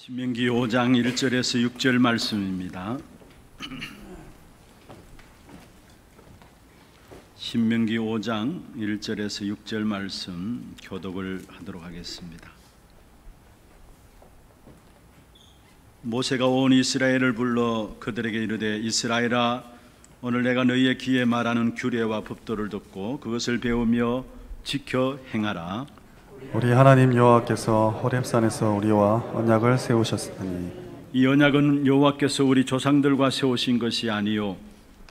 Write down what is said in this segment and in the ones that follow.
신명기 5장 1절에서 6절 말씀입니다. 신명기 5장 1절에서 6절 말씀 교독을 하도록 하겠습니다. 모세가 온 이스라엘을 불러 그들에게 이르되 이스라엘아 오늘 내가 너희의 귀에 말하는 규례와 법도를 듣고 그것을 배우며 지켜 행하라 우리 하나님 여호와께서 호렙산에서 우리와 언약을 세우셨으니 이 언약은 여호와께서 우리 조상들과 세우신 것이 아니요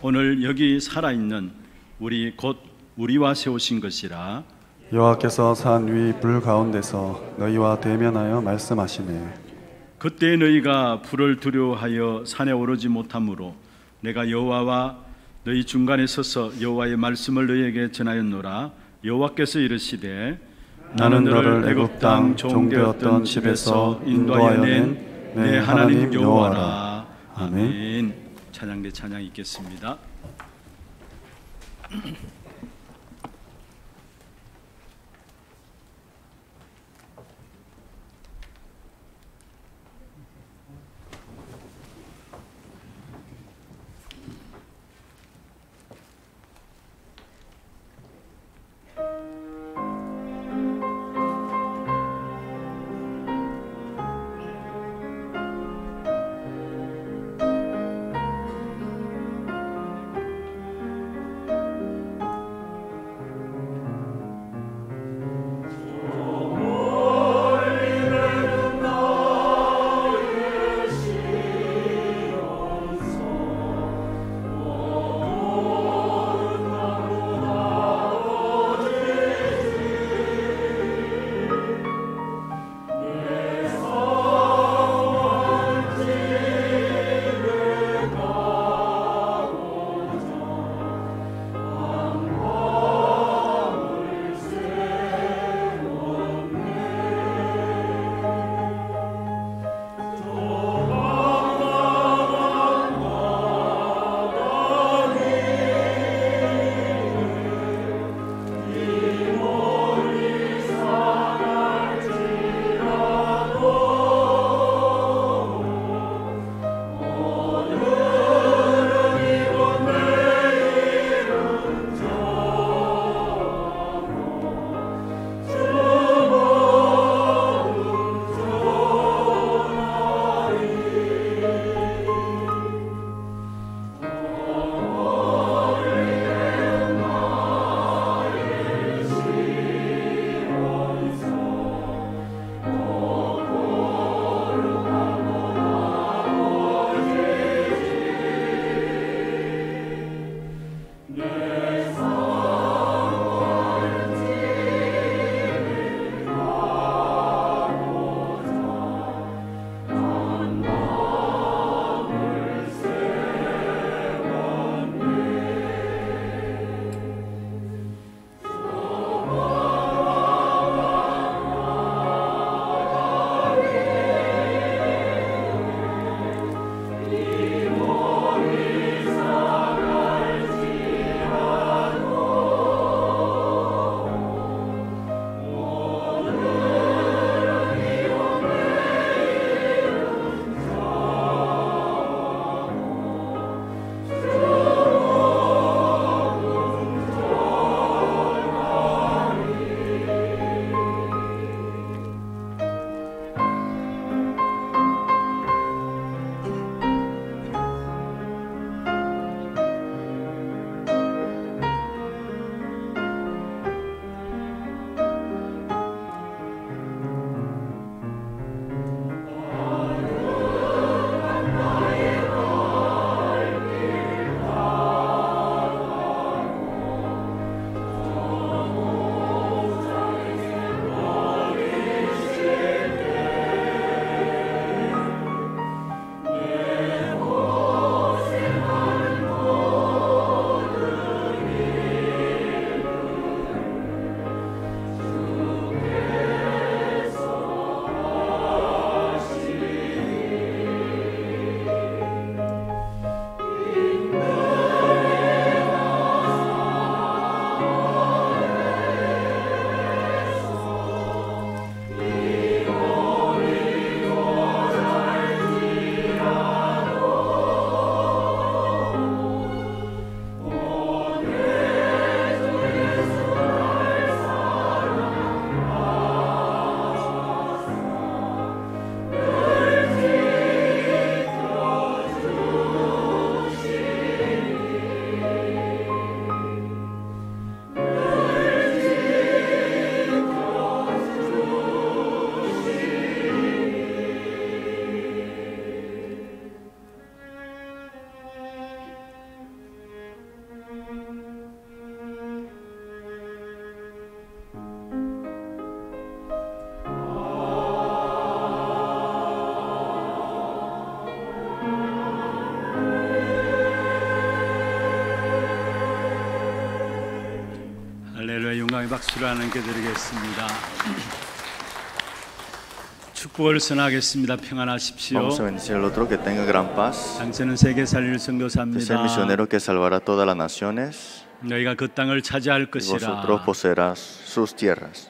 오늘 여기 살아 있는 우리 곧 우리와 세우신 것이라 여호와께서 산 위 불 가운데서 너희와 대면하여 말씀하시네 그때 너희가 불을 두려워하여 산에 오르지 못하므로 내가 여호와와 너희 중간에 서서 여호와의 말씀을 너희에게 전하였노라 여호와께서 이르시되 나는 너를 애굽 땅 종되었던 집에서 인도하여 낸 내 하나님 여호와라. 아멘. 찬양대 찬양 있겠습니다. 감사의 박수를 하나님께 드리겠습니다. 축복을 선하겠습니다. 평안하십시오. Vamos a bendecir al otro que tenga gran paz. 당신은 세계 살릴 선교사입니다. Es el misionero que salvará todas las naciones. 너희가 그 땅을 차지할 것이라. Vosotros poseerás sus tierras.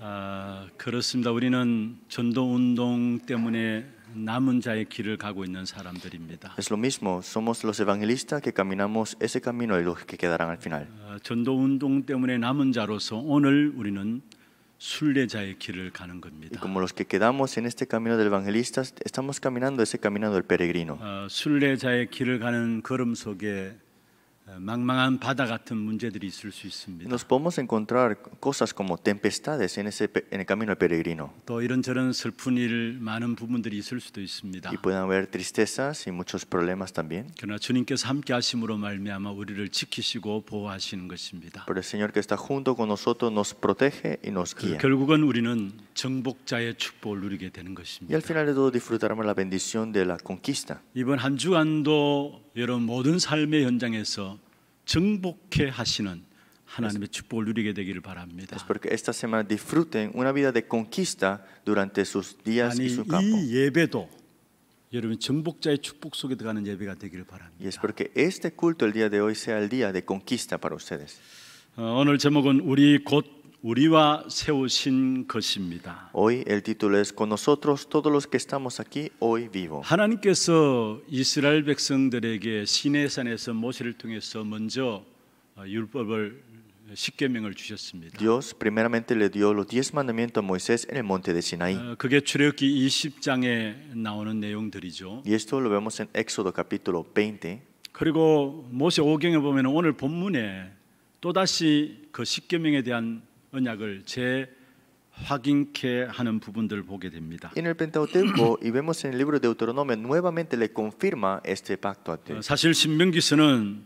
아, 그렇습니다. 우리는 전도 운동 때문에 남은 자의 길을 가고 있는 사람들입니다. Es lo mismo, somos los evangelistas que caminamos ese camino de los que quedarán al final. 전도 운동 때문에 남은 자로서 오늘 우리는 순례자의 길을 가는 겁니다. Y como los que quedamos en este camino del evangelista, estamos caminando ese camino del peregrino. 순례자의 길을 가는 걸음 속에 망망한 바다 같은 문제들이 있을 수 있습니다. Nos podemos encontrar cosas como tempestades en ese en el camino del peregrino. 또 이런저런 슬픈 일 많은 부분들이 있을 수도 있습니다. Y pueden haber tristezas y muchos problemas también. 그러나 주님께서 함께 하심으로 말미암아 우리를 지키시고 보호하시는 것입니다. Pero el Señor que está junto con nosotros nos protege y nos guía. 결국은 우리는 정복자의 축복을 누리게 되는 것입니다. Y al final de todo disfrutaremos la bendición de la conquista. 이번 한 주간도 여러분 모든 삶의 현장에서 정복해 하시는 하나님의 축복을 누리게 되기를 바랍니다. Porque esta semana disfruten una vida de conquista durante sus días y su campo. 이 예배도 여러분 정복자의 축복 속에 들어가는 예배가 되기를 바랍니다. Y es porque este culto el día de hoy sea el día de conquista para ustedes. 오늘 제목은 우리 곧 우리와 세우신 것입니다. Hoy el título es con nosotros todos los que estamos aquí hoy vivo. 하나님께서 이스라엘 백성들에게 시내산에서 모세를 통해서 먼저 율법을 십계명을 주셨습니다. Dios primeramente le dio los diez mandamientos a Moisés en el monte de Sinaí. 그게 출애굽기 20장에 나오는 내용들이죠. Y esto lo vemos en Éxodo capítulo 20. 그리고 모세 오경에 보면 오늘 본문에 또 다시 그 십계명에 대한 언약을 재확인케 하는 부분들을 보게 됩니다. En el Pentateuco y vemos en el libro de Deuteronomio nuevamente le confirma este pacto a Dios. 사실 신명기서는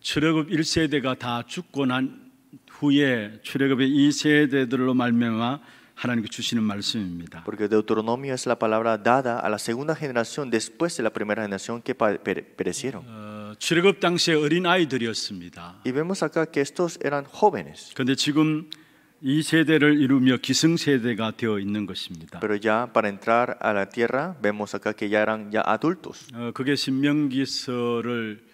출애굽 1세대가 다 죽고 난 후에 출애굽의 2세대들로 말미암아 하나님께 주시는 말씀입니다. Porque Deuteronomio es la palabra dada a la segunda generación después de la primera generación que perecieron. 어, 출애굽 당시에 어린 아이들이었습니다. Y vemos acá que estos eran jóvenes. 근데 지금 이 세대를 이루며 기승세대가 되어 있는 것입니다. Pero ya para entrar a la tierra vemos acá que ya eran ya adultos. 어, 그게 신명기서를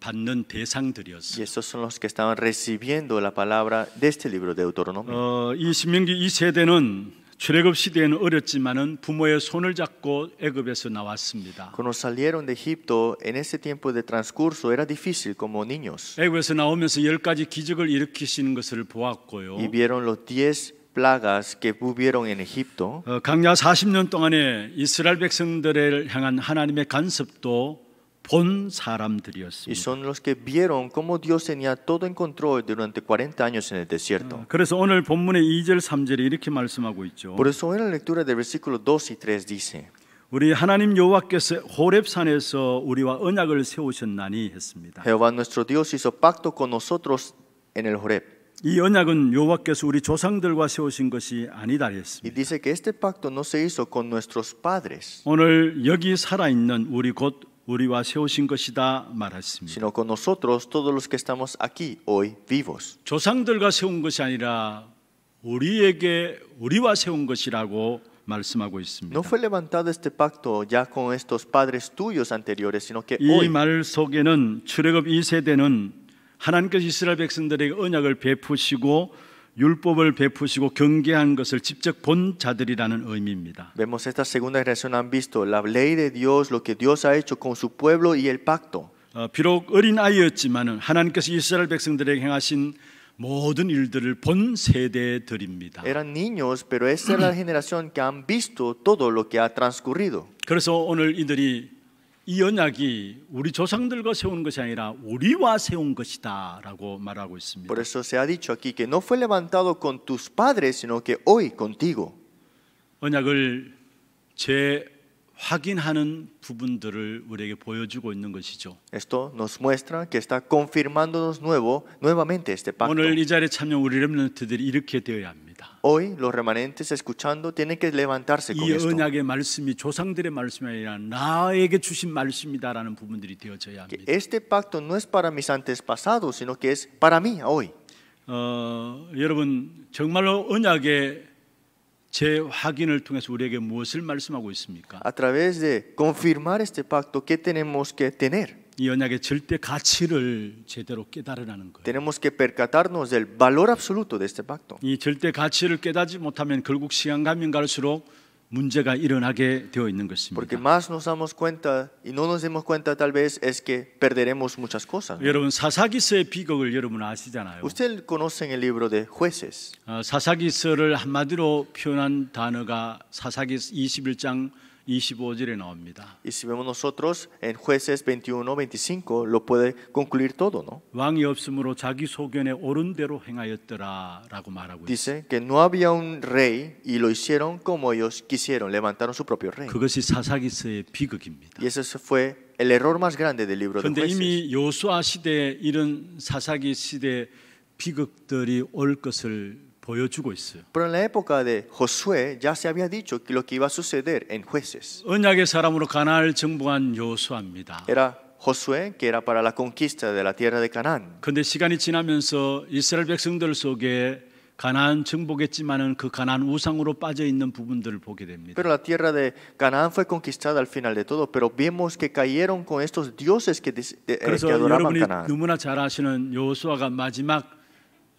받는 대상들이었어요. Y estos son los que estaban recibiendo la palabra de este libro de Deuteronomio. 어, 이 신명기 이 세대는 출애굽 시대에는 어렸지만은 부모의 손을 잡고 애굽에서 나왔습니다. Cuando salieron de Egipto en ese tiempo de transcurso era difícil como niños. 애굽에서 나오면서 열 가지 기적을 일으키시는 것을 보았고요. Y vieron los 10 plagas que hubieron en Egipto. 강야 40년 동안에 이스라엘 백성들을 향한 하나님의 간섭도 본 사람들이었습니다. Y son los que vieron cómo Dios tenía todo en control durante 40 años en el desierto. 그래서 오늘 본문의 2절 3절에 이렇게 말씀하고 있죠. Por eso en la lectura del versículo 2 y 3 dice 우리 하나님 여호와께서 호렙산에서 우리와 언약을 세우셨나니 했습니다. Jehová nuestro Dios hizo pacto con nosotros en el Horeb. 이 언약은 여호와께서 우리 조상들과 세우신 것이 아니다 했습니다. dice que este pacto no se hizo con nuestros padres. 오늘 여기 살아 있는 우리 곧 우리와 세우신 것이다 말했습니다. sino con nosotros todos los que estamos aquí hoy vivos. 조상들과 세운 것이 아니라 우리에게 우리와 세운 것이라고 말씀하고 있습니다. No fue levantado este pacto ya con estos padres tuyos anteriores, sino que hoy 이말 속에는 출애굽 2세대는 하나님께서 이스라엘 백성들에게 언약을 베푸시고 율법을 베푸시고 경계한 것을 직접 본 자들이라는 의미입니다. Vemos esta segunda generación han visto la ley de Dios, lo que Dios ha hecho con su pueblo y el pacto. 비록 어린 아이였지만은 하나님께서 이스라엘 백성들에게 행하신 모든 일들을 본 세대들입니다. Eran niños, pero esa es la generación que han visto todo lo que ha transcurrido. 그래서 오늘 이들이 이 언약이 우리 조상들과 세운 것이 아니라 우리와 세운 것이다라고 말하고 있습니다. Por eso se ha dicho aquí que no fue levantado con tus padres, sino que hoy contigo. 언약을 재확인하는 부분들을 우리에게 보여주고 있는 것이죠. Esto nos muestra que está confirmándonos nuevo nuevamente este pacto. 오늘 이 자리에 참여 우리 렘넌트들이 이렇게 되어야 합니다. Hoy los remanentes escuchando tienen que levantarse con esto. Este pacto no es para mis antepasados, sino que es para mí hoy. 여러분 정말로 언약의 통해서 우리에게 A través de confirmar este pacto, ¿qué tenemos que tener? 이 언약의 절대 가치를 제대로 깨달으라는 거예요. Tenemos que percatarnos del valor absoluto de este pacto. 이 절대 가치를 깨닫지 못하면 결국 시간 가면 갈수록 문제가 일어나게 되어 있는 것입니다. Porque más nos damos cuenta y no nos demos cuenta tal vez es que perderemos muchas cosas. 여러분 사사기서의 비극을 여러분 아시잖아요. Usted conocen el libro de jueces. 사사기서를 한마디로 표현한 단어가 사사기 21장 25절에 나옵니다. Y si vemos nosotros en jueces 21, 25 lo puede concluir todo, ¿no? 왕이 없으므로 자기 소견에 옳은 대로 행하였더라라고 말하고 Dice que no había un rey y lo hicieron como ellos quisieron, levantaron su propio rey. 그것이 사사기서의 비극입니다. Y ese fue el error más grande del libro de jueces. 이미 여호수아 시대에 이런 사사기 시대 비극들이 올 것을 보여주고 있어요. Pero en la época de Josué ya se había dicho lo que iba a suceder en jueces. 언약의 사람으로 가나안을 정복한 요수아입니다. Era Josué que era para la conquista de la tierra de Canaán. 근데 시간이 지나면서 이스라엘 백성들 속에 가나안 정복했지만은 그 가나안 우상으로 빠져 있는 부분들을 보게 됩니다. Pero la tierra de Canaán fue conquistada al final de todo, pero vemos que cayeron con estos dioses que, que adoraban Canaán. 그래서 여러분이 너무나 잘 아시는 여호수아가 마지막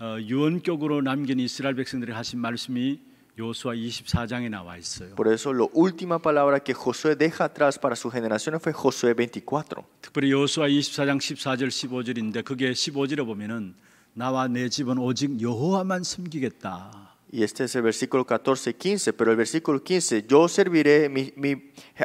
유언격으로 남긴 이스라엘 백성들이 하신 말씀이 요수아 24장에 나와 있어요. Por eso la última palabra que Josué deja atrás para sus generaciones fue Josué 24. 특별히 요수아 24장 14절 15절인데 그게 15절에 보면은 나와 내 집은 오직 여호와만 섬기겠다. Y este es el versículo 14 15, pero el versículo 15 yo serviré mi, mi,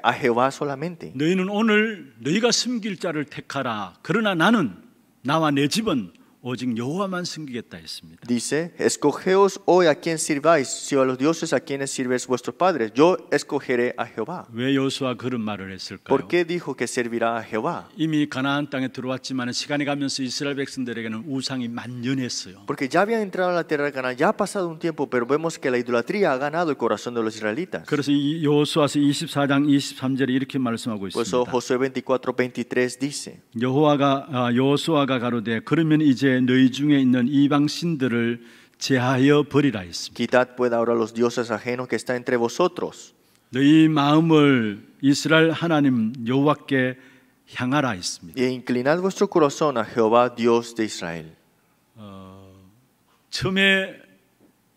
a Jehová solamente. 너희는 오늘 너희가 섬길 자를 택하라. 그러나 나는 나와 내 집은 오직 여호와만 섬기겠다 했습니다. Dice, escogeos hoy a quien sirváis, si a los dioses a quienes sirves vuestros padres. Yo escogeré a Jehová. 왜 여호수아 그런 말을 했을까요? ¿Por qué dijo que servirá a Jehová? 이미 가나안 땅에 들어왔지만 시간이 가면서 이스라엘 백성들에게는 우상이 만연했어요. Porque ya habían entrado a la tierra de Canaán, ya ha pasado un tiempo, pero vemos que la idolatría ha ganado el corazón de los israelitas. 그래서 여호수아서 24장 23절에 이렇게 말씀하고 있습니다. Por eso Josué 24:23 dice. 여호와가 여호수아가 가로되 그러면 이제 이르되 너희 중에 있는 이방 신들을 제하여 버리라 했습니다. Quitad pues ahora los dioses ajenos que está entre vosotros. 너희 마음을 이스라엘 하나님 여호와께 향하라 했습니다. Y inclinad vuestro corazón a Jehová Dios de Israel. 어, 처음에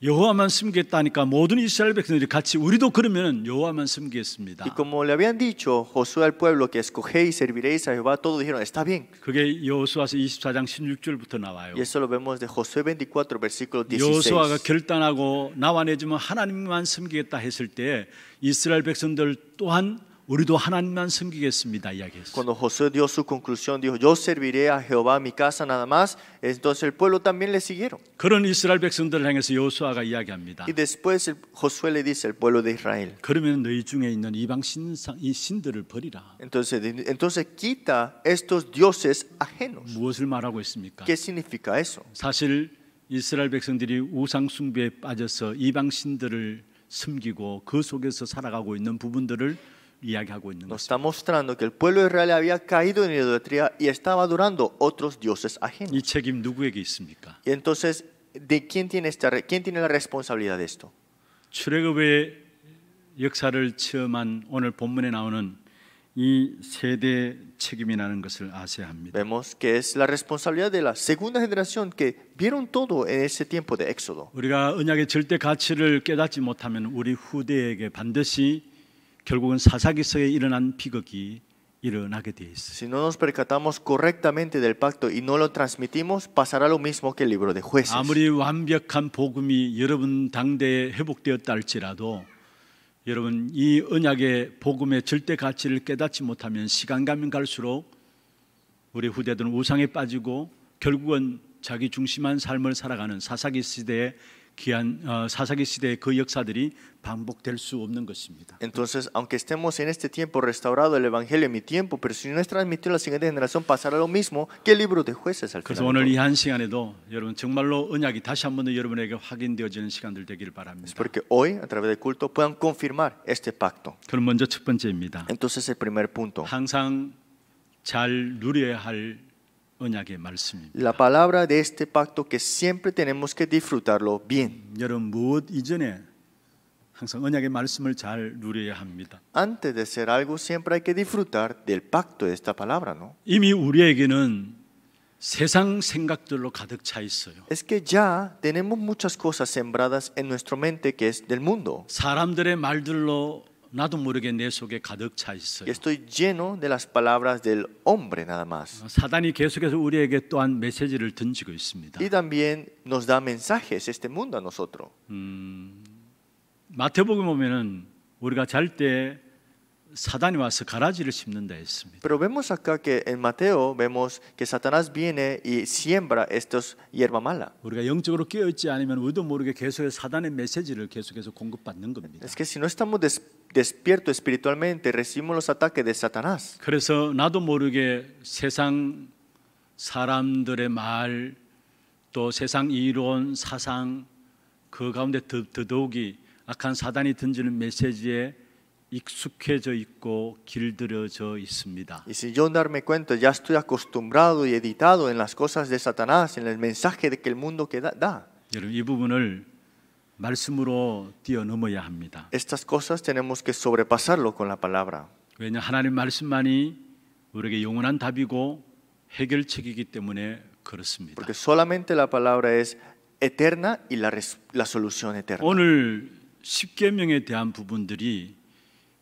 여호와만 숨겠다니까 모든 이스라엘 백성들이 같이 우리도 그러면 여호와만 숨겠습니다. Y como le habían dicho Josué al pueblo que escogéis serviréis a Jehová, todos dijeron está bien. 그게 여호수아서 24장 16절부터 나와요. Y eso lo vemos de Josué 24 versículo 16. 여호수아가 결단하고 나와 내지면 하나님만 섬기겠다 했을 때 이스라엘 백성들 또한 우리도 하나님만 섬기겠습니다 이야기했어요. Cuando Josué dio su conclusión dijo yo serviré a Jehová mi casa nada más. Entonces el pueblo también le siguieron. 그런 이스라엘 백성들을 향해서 여호수아가 이야기합니다. Y después Josué le dice al pueblo de Israel. 그러면 너희 중에 있는 이방 신상 이 신들을 버리라. Entonces entonces quita estos dioses ajenos. 무엇을 말하고 있습니까? ¿Qué significa eso? 사실 이스라엘 백성들이 우상 숭배에 빠져서 이방 신들을 섬기고 그 속에서 살아가고 있는 부분들을 Nos está mostrando que el pueblo de Israel había caído en idolatría y estaba adorando otros dioses ajenos. Y entonces, ¿de quién tiene esta quién tiene la responsabilidad de esto? 체험한 오늘 본문에 나오는 세대 책임이라는 것을 Vemos que es la responsabilidad de la segunda generación que vieron todo en ese tiempo de Éxodo. 우리가 언약의 절대 가치를 깨닫지 못하면 우리 후대에게 반드시 결국은 사사기서에 일어난 비극이 일어나게 돼 있어요. Si no nos percatamos correctamente del pacto y no lo transmitimos, pasará lo mismo que el libro de jueces. 아무리 완벽한 복음이 여러분 당대에 회복되었다 할지라도 여러분 이 언약의 복음의 절대 가치를 깨닫지 못하면 시간 가면 갈수록 우리 후대들은 우상에 빠지고 결국은 자기 중심한 삶을 살아가는 사사기 시대에 귀한 어, 사사기 시대의 그 역사들이 반복될 수 없는 것입니다. Entonces, aunque estemos en este tiempo restaurado el evangelio en mi tiempo, pero si no es transmitido a la siguiente generación pasará lo mismo que el libro de jueces al final. 그래서 오늘 이한 시간에도 여러분 정말로 언약이 다시 한번 여러분에게 확인되어지는 시간들 되기를 바랍니다. Es porque hoy a través del culto puedan confirmar este pacto. 그럼 먼저 첫 번째입니다. Entonces el primer punto. 항상 잘 누려야 할 La palabra de este pacto que siempre tenemos que disfrutarlo bien. Antes de hacer algo siempre hay que disfrutar del pacto de esta palabra, ¿no? Es que ya tenemos muchas cosas sembradas en nuestra mente que es del mundo. 나도 모르게 내 속에 가득 차 있어요. Estoy lleno de las palabras del hombre nada más. 사단이 계속해서 우리에게 또한 메시지를 던지고 있습니다. Y también nos da mensajes este mundo a nosotros. 음, 마태복음 보면은 우리가 잘때 사단이 와서 가라지를 심는다 했습니다. Pero vemos acá que en Mateo vemos que Satanás viene y siembra estos hierba mala. 우리가 영적으로 깨어 있지 않으면 우리도 모르게 계속해서 사단의 메시지를 계속해서 공급받는 겁니다. Es que si no estamos des despierto espiritualmente recibimos los ataques de Satanás. 그래서 나도 모르게 세상 사람들의 말또 세상 이론 사상 그 가운데 더더욱이 악한 사단이 던지는 메시지에 길들여져 Y si yo darme cuenta ya estoy acostumbrado y editado en las cosas de Satanás, en el mensaje de que el mundo que da. 이 부분을 말씀으로 뛰어넘어야 합니다. Estas cosas tenemos que sobrepasarlo con la palabra. 영원한 답이고 해결책이기 때문에 Porque solamente la palabra es eterna y la, solución eterna. 오늘 십계명에 대한 부분들이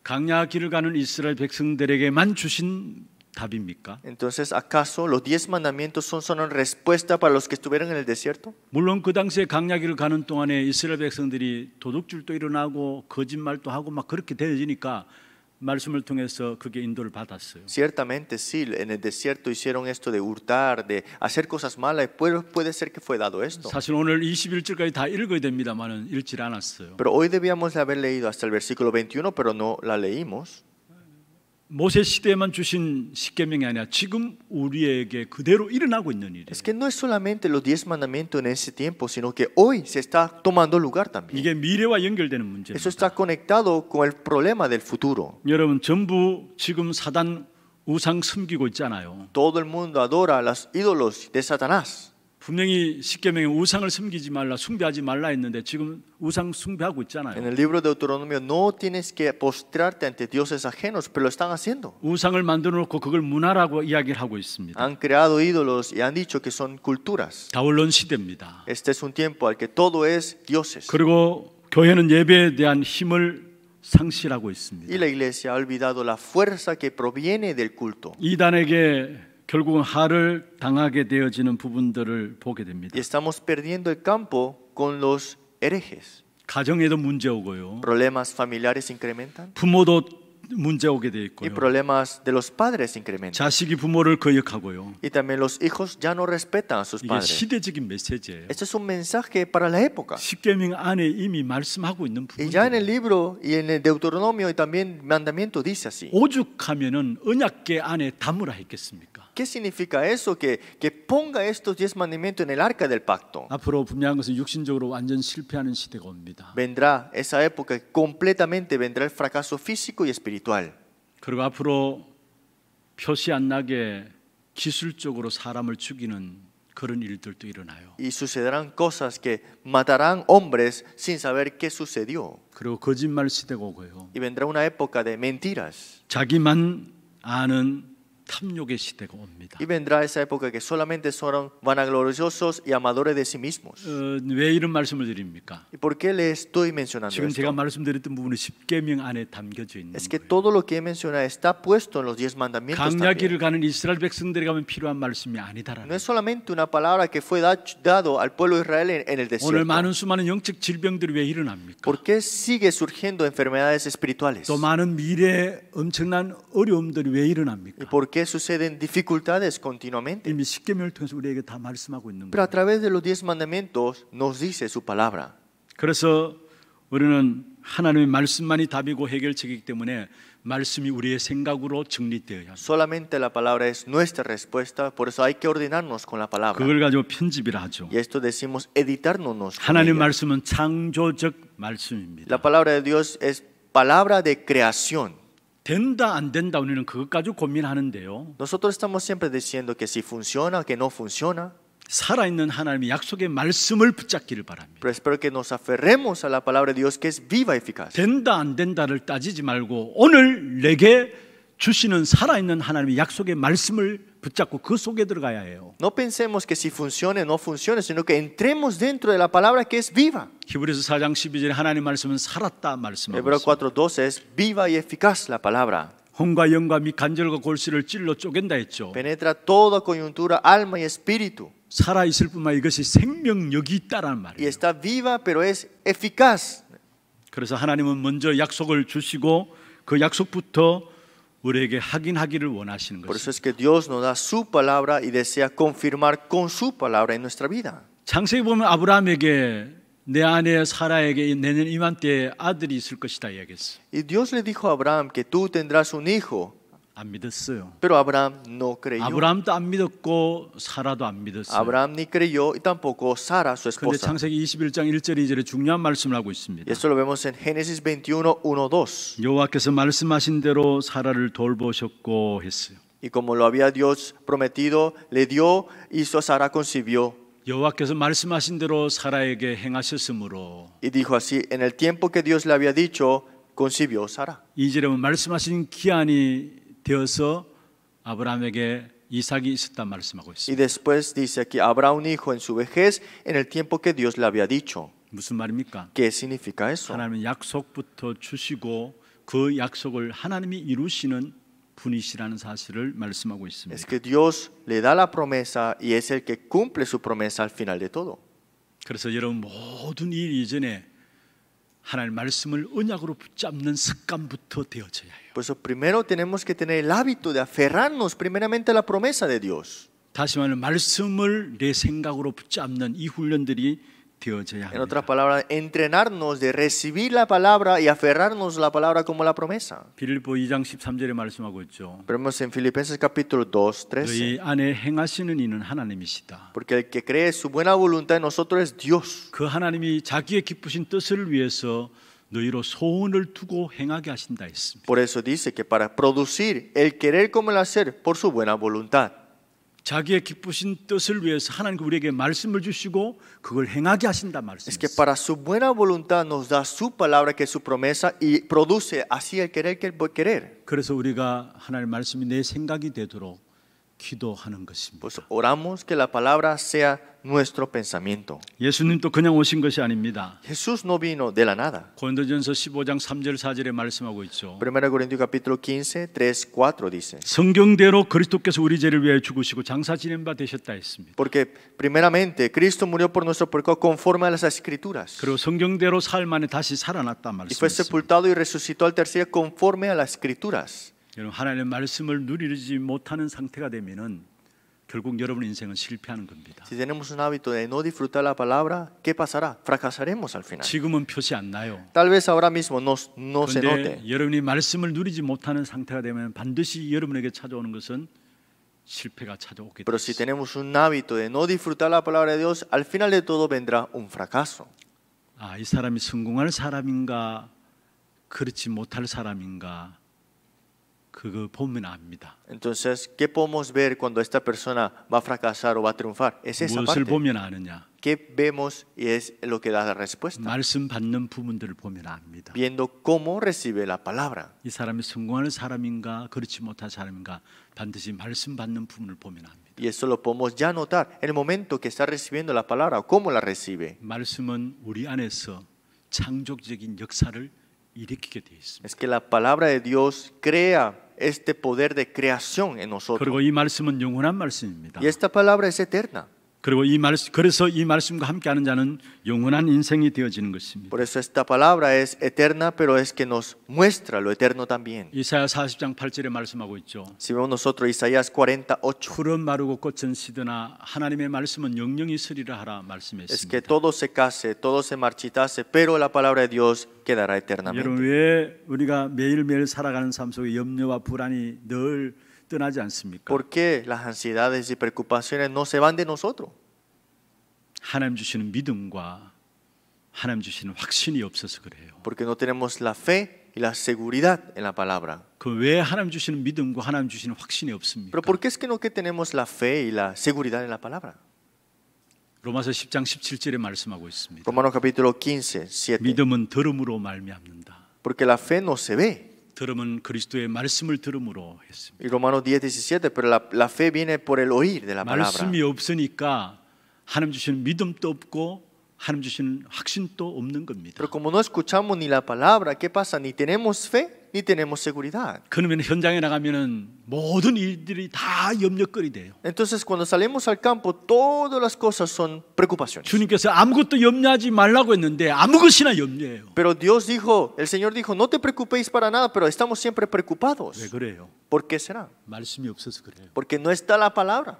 강야 길을 가는 이스라엘 백성들에게만 주신 답입니까? Entonces, ¿acaso los diez mandamientos son solo respuesta para los que estuvieron en el desierto? 물론 그 당시에 강야길을 가는 동안에 이스라엘 백성들이 도둑질도 일어나고 거짓말도 하고 막 그렇게 되어지니까 Ciertamente sí, en el desierto hicieron esto de hurtar, de hacer cosas malas, pero puede ser que fue dado esto. Pero hoy debíamos haber leído hasta el versículo 21, pero no la leímos. 모세 시대에만 주신 십계명이 아니라 지금 우리에게 그대로 일어나고 있는 일이에요. Es que no es solamente los 10 mandamientos en ese tiempo, sino que hoy se está tomando lugar también. 이게 미래와 연결되는 문제. Eso está conectado con el problema del futuro. 여러분 전부 지금 사단 우상 섬기고 있잖아요. Todo el mundo adora a los ídolos de Satanás. 분명히 십계명에 우상을 섬기지 말라, 숭배하지 말라 했는데 지금 우상 숭배하고 있잖아요. En el libro de Deuteronomio no tienes que postrarte ante dioses ajenos, pero lo están haciendo. 우상을 만들어 놓고 그걸 문화라고 이야기를 하고 있습니다. Han creado ídolos y han dicho que son culturas. 다원론 시대입니다. Este es un tiempo al que todo es dioses. 그리고 교회는 예배에 대한 힘을 상실하고 있습니다. Y la iglesia ha olvidado la fuerza que proviene del culto. 이단에게 결국은 하를 당하게 되어지는 부분들을 보게 됩니다. Estamos perdiendo el campo con los herejes. 가정에도 문제 오고요. Problemas familiares incrementan. 부모도 문제 오게 돼 있고요. Y problemas de los padres incrementan. 자식이 부모를 거역하고요. Y también los hijos ya no respetan a sus padres. 이게 시대적인 메시지예요. Este es un mensaje para la época. 십계명 안에 이미 말씀하고 있는 부분. Y ya en el libro y en el Deuteronomio y también mandamiento dice así. 오죽하면은 언약계 안에 담으라 했겠습니까? ¿Qué significa eso? Que, que ponga estos diez mandamientos en el arca del pacto. Vendrá esa época completamente vendrá el fracaso físico y espiritual. 그리고 앞으로 표시 안 나게 기술적으로 사람을 죽이는 그런 일들도 일어나요. Y sucederán cosas que matarán hombres sin saber qué sucedió. 그리고 거짓말 Y vendrá una época de mentiras. 자기만 아는 y vendrá esa época que solamente son vanagloriosos y amadores de sí mismos. ¿Y por qué le estoy mencionando esto? Es que todo lo que he mencionado está puesto en los diez mandamientos 강야길을 No es solamente una palabra que fue da, dado al pueblo de Israel en, el desierto. ¿Por qué sigue surgiendo enfermedades espirituales? ¿Y por qué que suceden dificultades continuamente? Pero a través de los diez mandamientos nos dice su palabra. 그래서 우리는 하나님의 말씀만이 답이고 해결책이기 때문에 말씀이 Solamente la palabra es nuestra respuesta, por eso hay que ordenarnos con la palabra. Y esto decimos editarnos. con La palabra de Dios es palabra de creación. 된다 안 된다 우리는 그것 가지고 고민하는데요. Nosotros estamos siempre diciendo que si funciona, que no funciona. 살아있는 하나님의 약속의 말씀을 붙잡기를 바랍니다. Pero espero que nos aferremos a la palabra de Dios que es viva y eficaz. 된다 안 된다를 따지지 말고 오늘 내게 주시는 살아있는 하나님의 약속의 말씀을 붙잡고 그 속에 들어가야 해요. No pensemos que si funcione no funcione, sino que entremos dentro de la palabra que es viva. 히브리서 4장 12절에 하나님 말씀은 살았다 말씀하고 Hebreo 4:12 es viva y eficaz la palabra. 혼과 영과 및 간절과 골수를 찔러 쪼갠다 했죠. Penetra toda coyuntura, alma y espíritu. 살아 있을 뿐만 이것이 생명력이 있다라는 말이에요. Y está viva, pero es eficaz. 그래서 하나님은 먼저 약속을 주시고 그 약속부터 Por eso es que Dios nos da su palabra y desea confirmar con su palabra en nuestra vida. Y Dios le dijo a Abraham que tú tendrás un hijo 안 믿었어요. Pero Abraham no creyó. 아브라함도 안 믿었고 사라도 안 믿었어요. Abraham ni creyó y tampoco Sara su esposa. 그런데 창세기 21장 1절 2절에 중요한 말씀을 하고 있습니다. Eso lo vemos en Génesis 21:1-2. 여호와께서 말씀하신 대로 사라를 돌보셨고 했어요. Y como lo había Dios prometido, le dio hizo Sara concibió. 여호와께서 말씀하신 대로 사라에게 행하셨으므로. Y dijo así en el tiempo que Dios le había dicho concibió Sara. 이 절에 말씀하신 기한이 되어서 아브라함에게 이삭이 있었단 말씀하고 있습니다. Y después dice aquí habrá un hijo en su vejez en el tiempo que Dios le había dicho. 무슨 말입니까? ¿Qué significa eso? 하나님 약속부터 주시고 그 약속을 하나님이 이루시는 분이시라는 사실을 말씀하고 있습니다. Es que Dios le da la promesa y es el que cumple su promesa al final de todo. 그래서 여러분 모든 일 이전에 하나님 말씀을 언약으로 붙잡는 습관부터 되어져야 해요. Por eso primero tenemos que tener el hábito de aferrarnos primeramente a la promesa de Dios. 다시 말하면 말씀을 내 생각으로 붙잡는 이 훈련들이 En otras palabras, entrenarnos de recibir la palabra y aferrarnos a la palabra como la promesa. Vemos en Filipenses capítulo 2, 13. Porque el que cree su buena voluntad en nosotros es Dios. Por eso dice que para producir el querer como el hacer por su buena voluntad. 자기의 기쁘신 뜻을 위해서 하나님 우리에게 말씀을 주시고 그걸 행하게 하신다 말씀. Es que para su buena voluntad nos da su palabra que es su promesa y produce así el querer que el querer. 그래서 우리가 하나님 말씀이 내 생각이 되도록 Pues oramos que la palabra sea nuestro pensamiento. Jesús no vino de la nada. 고린도전서 1 Corintios capítulo 15, 3, 4 dice. Porque primeramente Cristo murió por nuestro pecado conforme a las escrituras. Y fue sepultado y resucitó al tercer conforme a las escrituras. 여러분 하나님의 말씀을 누리지 못하는 상태가 되면은 결국 여러분 인생은 실패하는 겁니다. Si tenemos un hábito de no disfrutar la palabra, ¿qué pasará? Fracasaremos al final. 지금은 표시 안 나요. Tal vez ahora mismo no no se note. 여러분이 말씀을 누리지 못하는 상태가 되면 반드시 여러분에게 찾아오는 것은 실패가 찾아오게 Pero si tenemos un hábito de no disfrutar la palabra de Dios, al final de todo vendrá un fracaso. 아, 이 사람이 성공할 사람인가? 그렇지 못할 사람인가? 그거 보면 압니다. Entonces, ¿qué podemos ver cuando esta persona va a fracasar o va a triunfar? Es esa 무엇을 parte. 보면 아느냐? ¿Qué vemos y es lo que da la respuesta? 말씀 받는 부분들을 보면 압니다. Viendo cómo recibe la palabra. 이 사람이 성공하는 사람인가 그렇지 못한 사람인가 반드시 말씀 받는 부분을 보면 압니다. Y eso lo podemos ya notar en el momento que está recibiendo la palabra o cómo la recibe. 말씀은 우리 안에서 창조적인 역사를 일으키게 돼 있습니다. Es que la palabra de Dios crea este poder de creación en nosotros. Y esta palabra es eterna. 그리고 이 말씀 그래서 이 말씀과 함께하는 자는 영원한 인생이 되어지는 것입니다. Por eso esta palabra es eterna, pero es que nos muestra lo eterno también. 이사야 40장 8절에 말씀하고 있죠. Si vemos nosotros Isaías 48. 푸른 마르고 꽃은 시드나 하나님의 말씀은 영영이 있으리라 하라 말씀했습니다. Es que todo se case, todo se marchitase, pero la palabra de Dios quedará eternamente. 여러분 왜 우리가 매일매일 살아가는 삶 속에 염려와 불안이 늘 ¿Por qué las ansiedades y preocupaciones no se van de nosotros? Porque no tenemos la fe y la seguridad en la palabra. Pero ¿por qué es que no tenemos la fe y la seguridad en la palabra? Romano capítulo 15, 7. Porque la fe no se ve. 들으면 그리스도의 말씀을 들음으로 했습니다. Y Romanos 10:17 pero la, la fe viene por el oír de la palabra. 말씀이 없으니까 하나님 주신 믿음도 없고 하나님 주신 확신도 없는 겁니다. Pero como no escuchamos ni la palabra, ¿qué pasa? Ni tenemos fe. ni tenemos seguridad. Entonces cuando salimos al campo todas las cosas son preocupaciones. Pero Dios dijo, el Señor dijo, no te preocupéis para nada, pero estamos siempre preocupados. 왜 ¿Por qué será? Porque no está la palabra.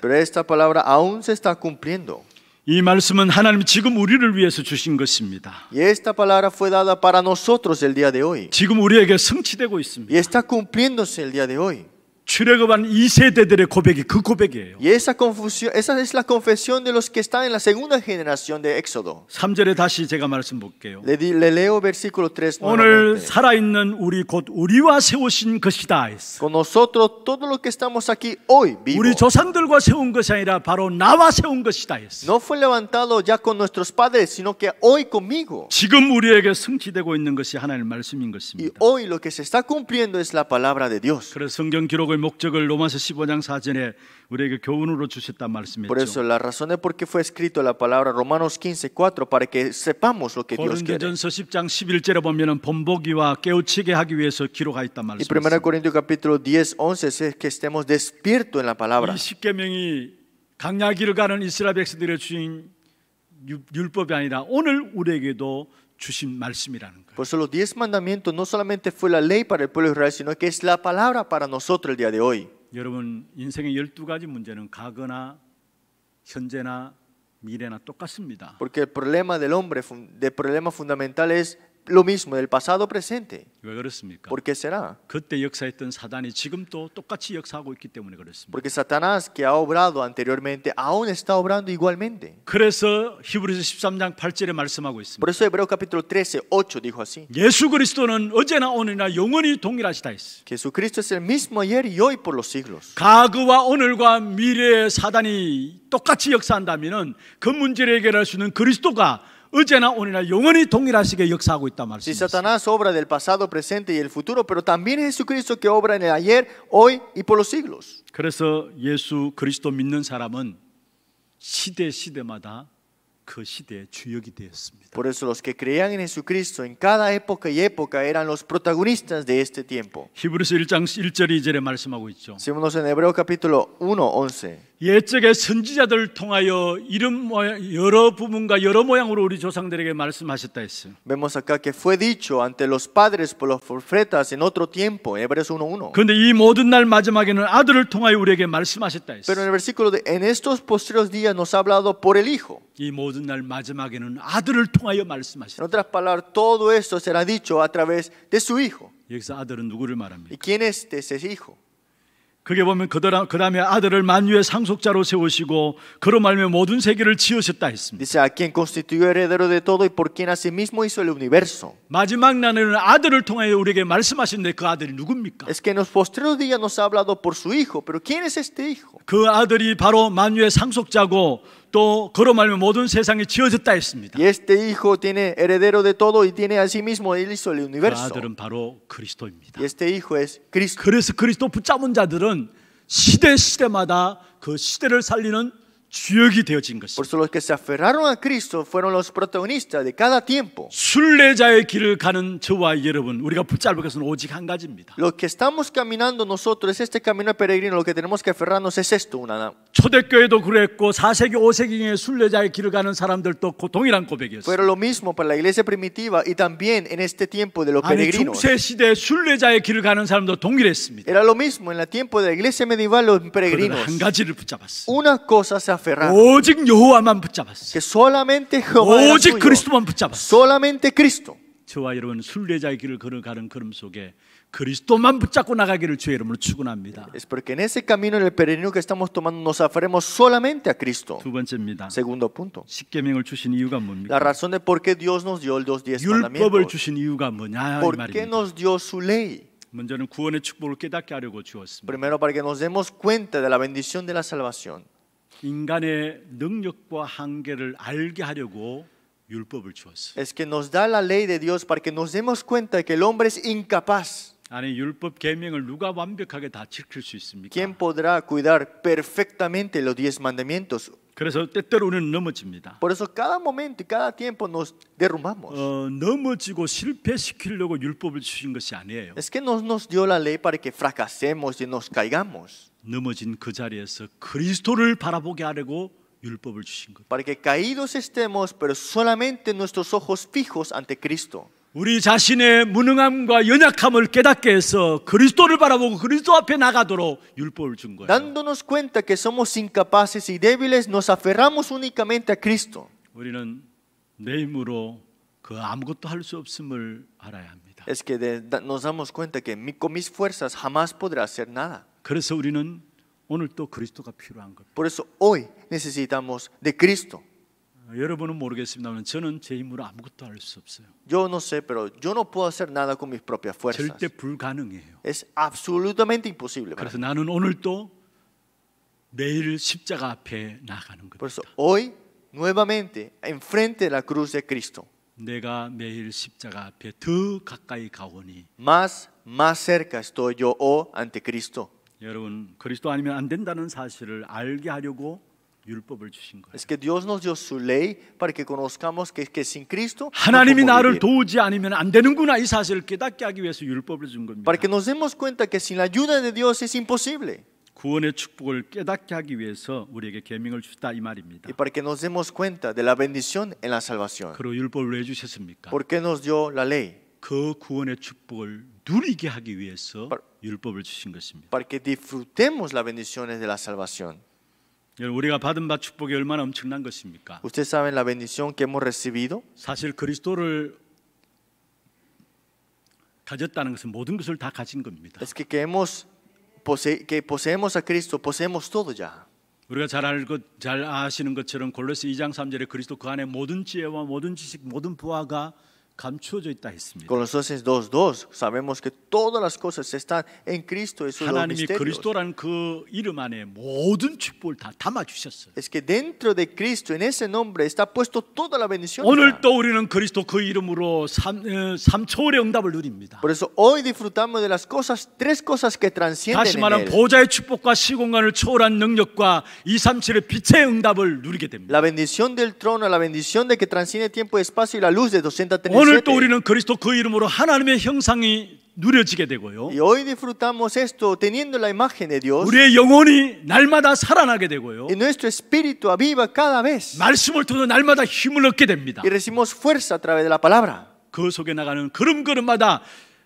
Pero esta palabra aún se está cumpliendo. 이 말씀은 하나님 지금 우리를 위해서 주신 것입니다. Y esta palabra fue dada para nosotros el día de hoy. 지금 우리에게 성취되고 있습니다. Y está cumpliéndose el día de hoy. 출애굽한 이 세대들의 고백이 그 고백이에요. Y esa confusión, esa es la confesión de los que están en la segunda generación de Éxodo. 3절에 다시 제가 말씀 볼게요. Le, le leo versículo 3 오늘 살아 있는 우리 곧 우리와 세우신 것이다. 했어. Con nosotros todo lo que estamos aquí hoy vivo. 우리 조상들과 세운 것이 아니라 바로 나와 세운 것이다. 했어. No fue levantado ya con nuestros padres, sino que hoy conmigo. 지금 우리에게 성취되고 있는 것이 하나님의 말씀인 것입니다. Y hoy lo que se está cumpliendo es la palabra de Dios. 그래서 성경 기록을 목적을 로마서 15장 4절에 우리에게 교훈으로 주셨단 말씀이죠. Por eso la razón de por qué fue escrito la palabra Romanos 15:4 para que sepamos lo que Dios quiere. 고린도전서 10장 11절에 보면은 본보기와 깨우치게 하기 위해서 기록하 있단 말씀. Y 1 Corintios capítulo 10:11 es que estemos despierto en la palabra. 이 십계명이 강야길을 가는 이스라엘 백성들의 주인 율법이 아니라 오늘 우리에게도 Por eso los diez mandamientos no solamente fue la ley para el pueblo de Israel, sino que es la palabra para nosotros el día de hoy. Porque el problema del hombre, el problema fundamental es lo mismo del pasado presente. 왜 그렇습니까? ¿Por qué será? 그때 역사했던 사단이 지금도 똑같이 역사하고 있기 때문에 그렇습니다. Porque Satanás que ha obrado anteriormente aún está obrando igualmente. 그래서 히브리서 13장 8절에 말씀하고 있습니다. Por eso Hebreo capítulo 13, 8 dijo así. 예수 그리스도는 어제나 오늘이나 영원히 동일하시다 했어. Jesucristo es el mismo ayer y hoy por los siglos. 과거와 오늘과 미래의 사단이 똑같이 역사한다면은 그 문제를 해결할 수 있는 그리스도가 Si Satanás obra del pasado, presente y el futuro, pero también Jesucristo que obra en el ayer, hoy y por los siglos. Por eso los que creían en Jesucristo en cada época y época eran los protagonistas de este tiempo. 히브리서 1 en Hebreo capítulo 1, 11. Vemos acá que fue dicho ante los padres por los profetas en otro tiempo, Hebreos 1:1. Pero en el versículo de en estos posteriores días nos ha hablado por el hijo. En otras palabras, todo esto será dicho a través de su hijo. ¿Y quién es este, ese hijo? 그게 보면 그들 그 다음에 아들을 만유의 상속자로 세우시고 그로 말미암아 모든 세계를 지으셨다 했습니다. Dice a quien constituyó heredero de todo y por quien a sí mismo hizo el universo. 마지막 날에는 아들을 통하여 우리에게 말씀하신데 그 아들이 누굽니까? Es que en los postreros días nos ha hablado por su hijo, pero ¿quién es este hijo? 그 아들이 바로 만유의 상속자고 또 그로 말면 모든 세상이 지어졌다 했습니다. Y este hijo tiene heredero de todo y tiene a sí mismo él hizo el universo. 그 아들은 바로 그리스도입니다. Y este hijo es Cristo. 그래서 그리스도 붙잡은 자들은 시대 시대마다 그 시대를 살리는 Por eso los que se aferraron a Cristo fueron los protagonistas de cada tiempo. Lo que estamos caminando nosotros es este camino de peregrino. Lo que tenemos que aferrarnos es esto, una. Pero lo mismo para la iglesia primitiva y también en este tiempo de los peregrinos. Era lo mismo en el tiempo de la iglesia medieval los peregrinos. Una cosa se aferrar. 오직 여호와만 붙잡았어. Que solamente Jehová 오직 그리스도만 붙잡았어. Solamente Cristo. 저와 여러분 순례자의 길을 걸어가는 걸음 속에 그리스도만 붙잡고 나가기를 주의 이름으로 축원합니다. Es porque en ese camino en el peregrino que estamos tomando nos aferremos solamente a Cristo. 두 번째입니다. Segundo punto. 십계명을 주신 이유가 뭡니까? La razón de por qué Dios nos dio el dos diez mandamientos. 율법을 주신 이유가 뭐냐 이 말입니다. ¿Por qué nos dio su ley? 먼저는 구원의 축복을 깨닫게 하려고 주었습니다. Primero para que nos demos cuenta de la bendición de la salvación. Es que nos da la ley de Dios para que nos demos cuenta de que el hombre es incapaz. ¿Quién podrá cuidar perfectamente los diez mandamientos? Por eso cada momento y cada tiempo nos derrumbamos. Es que no nos dio la ley para que fracasemos y nos caigamos. 넘어진 그 자리에서 그리스도를 바라보게 하려고 율법을 주신 것. Para que caídos estemos, pero solamente nuestros ojos fijos ante Cristo. 우리 자신의 무능함과 연약함을 깨닫게 해서 그리스도를 바라보고 그리스도 앞에 나가도록 율법을 준 거예요. Dándonos cuenta que somos incapaces y débiles, nos aferramos únicamente a Cristo. 우리는 내 힘으로 그 아무것도 할 수 없음을 알아야 합니다. Es que de, nos damos cuenta que con mis fuerzas jamás podré hacer nada. 그래서 우리는 오늘 또 그리스도가 필요한 겁니다. Por eso hoy necesitamos de Cristo. 여러분은 모르겠습니다만 저는 제 힘으로 아무것도 할 수 없어요. Yo no sé, pero yo no puedo hacer nada con mis propias fuerzas. 절대 불가능해요. Es absolutamente imposible. 그래서 나는 오늘 또 매일 십자가 앞에 나가는 겁니다. Por eso hoy nuevamente enfrente de la cruz de Cristo. 내가 매일 십자가 앞에 더 가까이 가오니. Más más cerca estoy yo oh ante Cristo. 여러분 그리스도 아니면 안 된다는 사실을 알게 하려고 율법을 주신 거예요. Es que Dios nos dio su ley para que conozcamos que, que sin Cristo 하나님이 나를 도우지 않으면 안 되는구나 이 사실을 깨닫게 하기 위해서 율법을 준 겁니다. Para que nos demos cuenta que sin la ayuda de Dios es imposible. 구원의 축복을 깨닫게 하기 위해서 우리에게 계명을 주셨다 이 말입니다. Y para que nos demos cuenta de la bendición en la salvación. 그러 율법을 왜 주셨습니까? ¿Por qué nos dio la ley? 그 구원의 축복을 누리게 하기 위해서 율법을 주신 것입니다. Para que disfrutemos las bendiciones de la salvación. 우리가 받은 바 축복이 얼마나 엄청난 것입니까? ¿Ustedes saben la bendición que hemos recibido? 사실 그리스도를 가졌다는 것은 모든 것을 다 가진 겁니다. Es que, que hemos posee, que poseemos a Cristo, poseemos todo ya. 우리가 잘 알고 잘 아시는 것처럼 골로새 2장 3절에 그리스도 그 안에 모든 지혜와 모든 지식 모든 부하가 감추어져 있다 했습니다. Colosenses 2:2 sabemos que todas las cosas están en Cristo, eso es lo 하나님이 그리스도라는 그 이름 안에 모든 축복을 다 담아 주셨어요. Es que dentro de Cristo en ese nombre está puesto toda la bendición. 오늘 또 우리는 그리스도 그 이름으로 삼 삼초월의 응답을 누립니다. Por eso hoy disfrutamos de las cosas tres cosas que transcienden. 다시 말하면 보좌의 축복과 시공간을 초월한 능력과 237의 빛의 응답을 누리게 됩니다. La bendición del trono, la bendición de que transciende tiempo y espacio y la luz de 237 오늘 또 우리는 그리스도 그 이름으로 하나님의 형상이 누려지게 되고요. Y hoy disfrutamos esto teniendo la imagen de Dios. 우리의 영혼이 날마다 살아나게 되고요. Y nuestro espíritu aviva cada vez. 말씀을 통해 날마다 힘을 얻게 됩니다. Y recibimos fuerza a través de la palabra. 그 속에 나가는 걸음걸음마다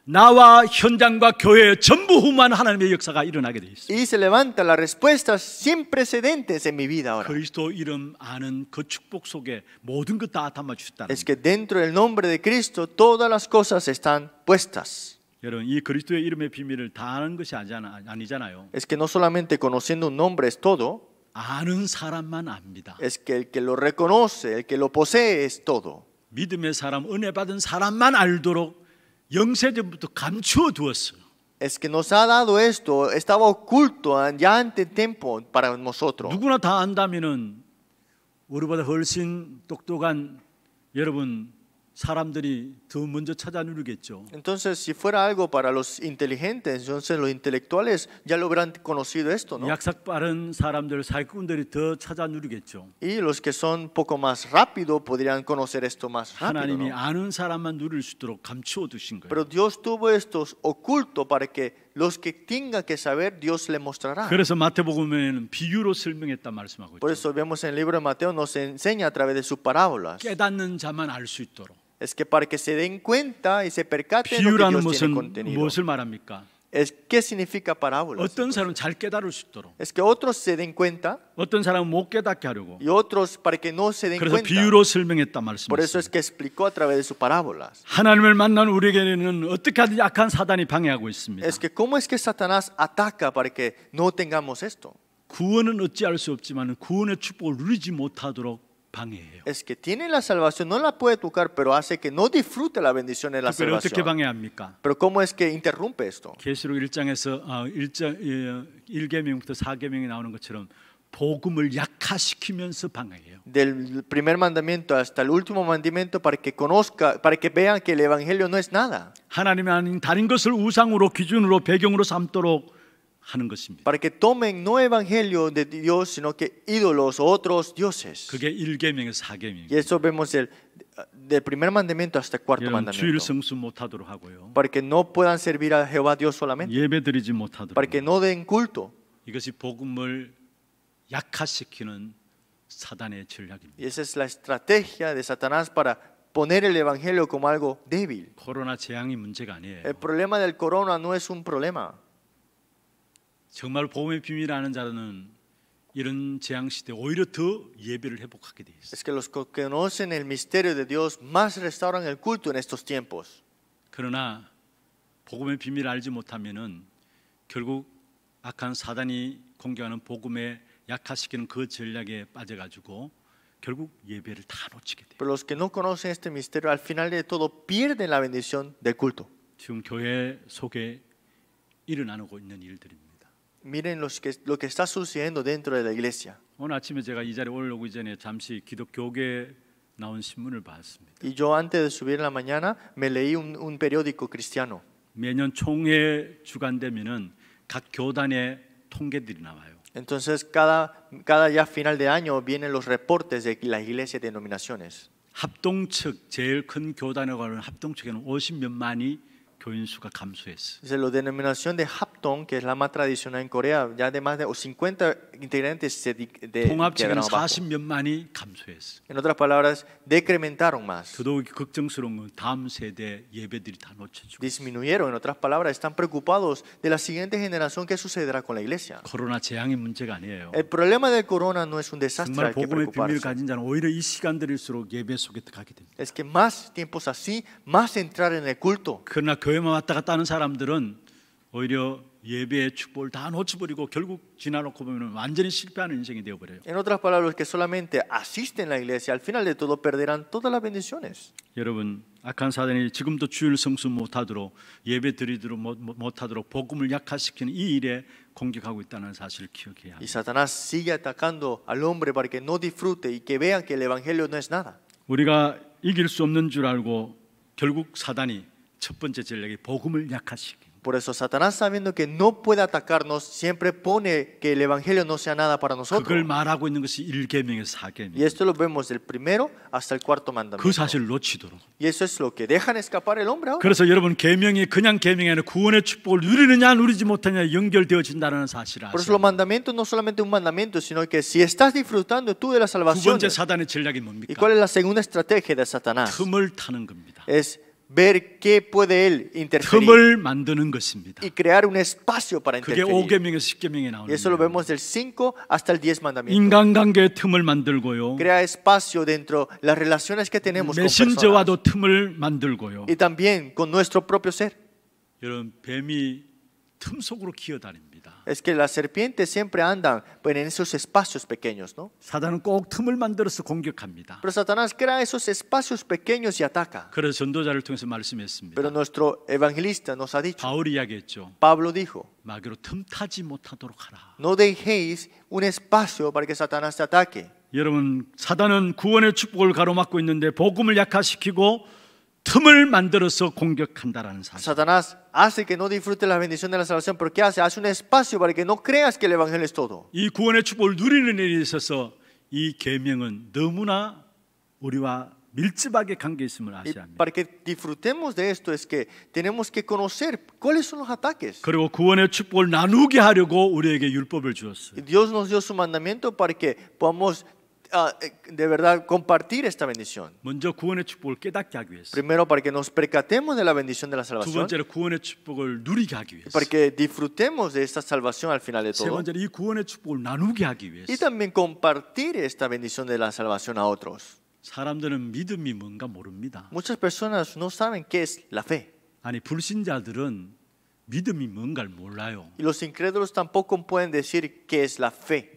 나와 현장과 교회 전부 후만 하나님의 역사가 일어나게 돼 있어요. Y se levantan las respuestas sin precedentes en mi vida ahora. 그리스도 이름 아는 그 축복 속에 모든 것다 담아 주셨다. Es que dentro del nombre de Cristo todas las cosas están puestas. 여러분 이 그리스도의 이름의 비밀을 다 아는 것이 아니잖아, 아니잖아요. Es que no solamente conociendo un nombre es todo. 아는 사람만 압니다. Es que el que lo reconoce, el que lo posee es todo. 믿음의 사람, 은혜 받은 사람만 알도록 영세전부터 감추어 두었어요. Es que nos ha dado esto, estaba oculto ya ante tiempo para nosotros. 누구나 다 안다면은 우리보다 훨씬 똑똑한 여러분 사람들이 Entonces, si fuera algo para los inteligentes, entonces los intelectuales ya lo hubieran conocido esto, ¿no? Y los que son poco más rápido podrían conocer esto más rápido. Pero Dios tuvo esto oculto para que los que tengan que saber Dios le mostrará. Por eso vemos en el libro de Mateo nos enseña a través de sus parábolas. Es que para que se den cuenta y se percaten de lo que Dios tiene contenido. 무엇을 말합니까? Es qué significa parábola. 어떤 사람 잘 깨달을 수 있도록. Es que otros se den cuenta. 어떤 사람은 못 깨닫게 하려고. Y otros para que no se den 그래서 cuenta. 비유로 설명했다 말씀이죠. Por eso es que explicó a través de sus parábolas. 하나님을 만난 우리에게는 어떻게 하든 약한 사단이 방해하고 있습니다. Es que cómo es que Satanás ataca para que no tengamos esto. 구원은 어찌할 수 없지만 구원의 축복을 누리지 못하도록 방해해요. Es que tiene la salvación, no la puede tocar, pero hace que no disfrute la bendición de la 특별히 어떻게 salvación. 방해합니까? Pero cómo es que interrumpe esto? 계시록 1장에서 아, 1 계명부터 4계명이 나오는 것처럼 복음을 약화시키면서 방해해요. Del primer mandamiento hasta el último mandamiento para que conozca, para que vean que el evangelio no es nada. 하나님 아닌 다른 것을 우상으로 기준으로 배경으로 삼도록 para que tomen no evangelio de Dios, sino que ídolos o otros dioses. Y eso vemos el del primer mandamiento hasta el cuarto mandamiento. Para que no puedan servir a Jehová Dios solamente. Para que no den culto. Y esa es la estrategia de Satanás para poner el evangelio como algo débil. El problema del corona no es un problema. 정말 보험의 비밀 아는 자는 이런 재앙 시대 오히려 더 예배를 회복하게 돼 있어. Es que los que conocen el misterio de Dios más restauran el culto en estos tiempos. 그러나 복음의 비밀을 알지 못하면은 결국 악한 사단이 공격하는 복음에 약화시키는 그 전략에 빠져가지고 결국 예배를 다 놓치게 돼. Pero los que no conocen este misterio al final de todo pierden la bendición del culto. 지금 교회 속에 일어나고 있는 일들입니다. Miren que, lo que está sucediendo dentro de la iglesia. 오늘 아침에 제가 이 자리에 전에 잠시 기독교계 나온 신문을 봤습니다. Y yo antes de subir en la mañana me leí un, un periódico cristiano. 매년 총회 주간 되면은 각 교단의 통계들이 나와요. Entonces cada cada ya final de año vienen los reportes de las iglesias denominaciones. 합동측 제일 큰 교단에 관한 합동측에는 50몇 만이 교인수가 La denominación de hapton que es la más tradicional en Corea, ya de más de 50 integrantes se de, 통합 지금 quedaron abajo. 40몇만이 감소했어. En otras palabras, decrementaron más. 더더욱 걱정스러운 건 다음 세대 예배들이 다 놓쳐지고 Disminuyeron, en otras palabras, están preocupados de la siguiente generación que sucederá con la iglesia. 코로나 재앙의 문제가 아니에요. El problema del corona no es un desastre 정말 al que 복음의 비밀을 preocuparse. 가진 자는 오히려 이 시간들일수록 예배 속에 들어가게 됩니다. Es que más tiempos así, más entrar en el culto. 그러나 교회만 왔다 갔다 하는 사람들은 오히려 예배의 축복을 다 놓쳐버리고 결국 지나놓고 보면 완전히 실패하는 인생이 되어버려요. En otras palabras, los que solamente asisten a la iglesia al final de todo perderán todas las bendiciones. 여러분 악한 사단이 지금도 주일 성수 못하도록 예배 드리도록 못하도록 복음을 약화시키는 이 일에 공격하고 있다는 사실을 기억해야 합니다. Y Satanás sigue atacando al hombre para que no disfrute y que vea que el evangelio no es nada. 우리가 이길 수 없는 줄 알고 결국 사단이 첫 번째 전략이 복음을 약화시키. Por eso Satanás sabiendo que no puede atacarnos siempre pone que el evangelio no sea nada para nosotros. Y esto lo vemos del primero hasta el cuarto mandamiento. Y eso es lo que dejan escapar el hombre. Por eso los mandamientos no solamente un mandamiento, sino que si estás disfrutando tú de la salvación. cuál es la segunda estrategia de Satanás? Es ver qué puede él interferir y crear un espacio para interferir. eso lo vemos del 5 hasta el 10 mandamiento. Crea espacio dentro las relaciones que tenemos con personas. Y también con nuestro propio ser. 틈 속으로 기어다닙니다. Es que las serpientes siempre andan en esos espacios pequeños, ¿no? 사단은 꼭 틈을 만들어서 공격합니다. Pero Satanás crea esos espacios pequeños y ataca. 그래서 전도자를 통해서 말씀했습니다. Pero nuestro evangelista nos ha dicho. 바울이 이야기했죠. Pablo dijo. 마귀로 틈타지 못하도록 하라. No dejéis un espacio para que Satanás te ataque. 여러분 사단은 구원의 축복을 가로막고 있는데 복음을 약화시키고 틈을 만들어서 공격한다라는 사실. Satanás hace que no disfrutes la bendición de la salvación, pero qué hace? Hace un espacio para que no creas que el evangelio es todo. 이 구원의 축복을 누리는 일에 있어서 이 계명은 너무나 우리와 밀집하게 관계 있음을 아셔야 합니다. Para que disfrutemos de esto es que tenemos que conocer cuáles son los ataques. 그리고 구원의 축복을 나누게 하려고 우리에게 율법을 주었어요. Dios nos dio su mandamiento para que podamos Ah, eh, de verdad compartir esta bendición. Primero para que nos percatemos de la bendición de la salvación. Porque Para que disfrutemos de esta salvación al final de todo. Y también compartir esta bendición de la salvación a otros. Muchas personas no saben qué es la fe. Y los incrédulos tampoco pueden decir qué es la fe.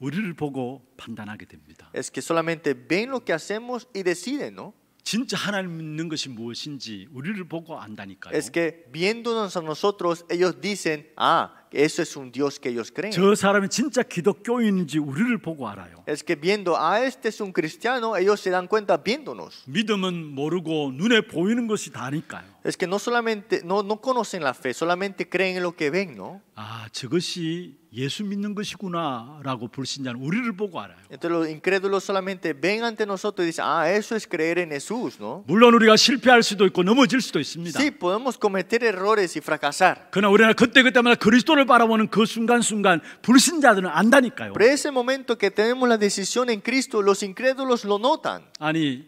우리를 보고 판단하게 됩니다. Es que solamente ven lo que hacemos y deciden, ¿no? 진짜 하나님 믿는 것이 무엇인지 우리를 보고 안다니까요. Es que viéndonos a nosotros ellos dicen, ah, Eso es un Dios que ellos creen. 저 사람이 진짜 기독교인인지 우리를 보고 알아요. Es que viendo a este es un cristiano, ellos se dan cuenta viéndonos. 믿음은 모르고 눈에 보이는 것이 다니까요. Es que no solamente no no conocen la fe, solamente creen en lo que ven, ¿no? 아, 저것이 예수 믿는 것이구나라고 불신자는 우리를 보고 알아요. Entonces los incrédulos solamente ven ante nosotros y dicen, ah, eso es creer en Jesús, ¿no? 물론 우리가 실패할 수도 있고 넘어질 수도 있습니다. Sí, podemos cometer errores y fracasar. 그러나 우리는 그때 그때마다 그리스도 그리스도를 바라보는 그 순간순간 불신자들은 안다니까요. Pero ese momento que tenemos la decisión en Cristo, los incrédulos lo notan. 아니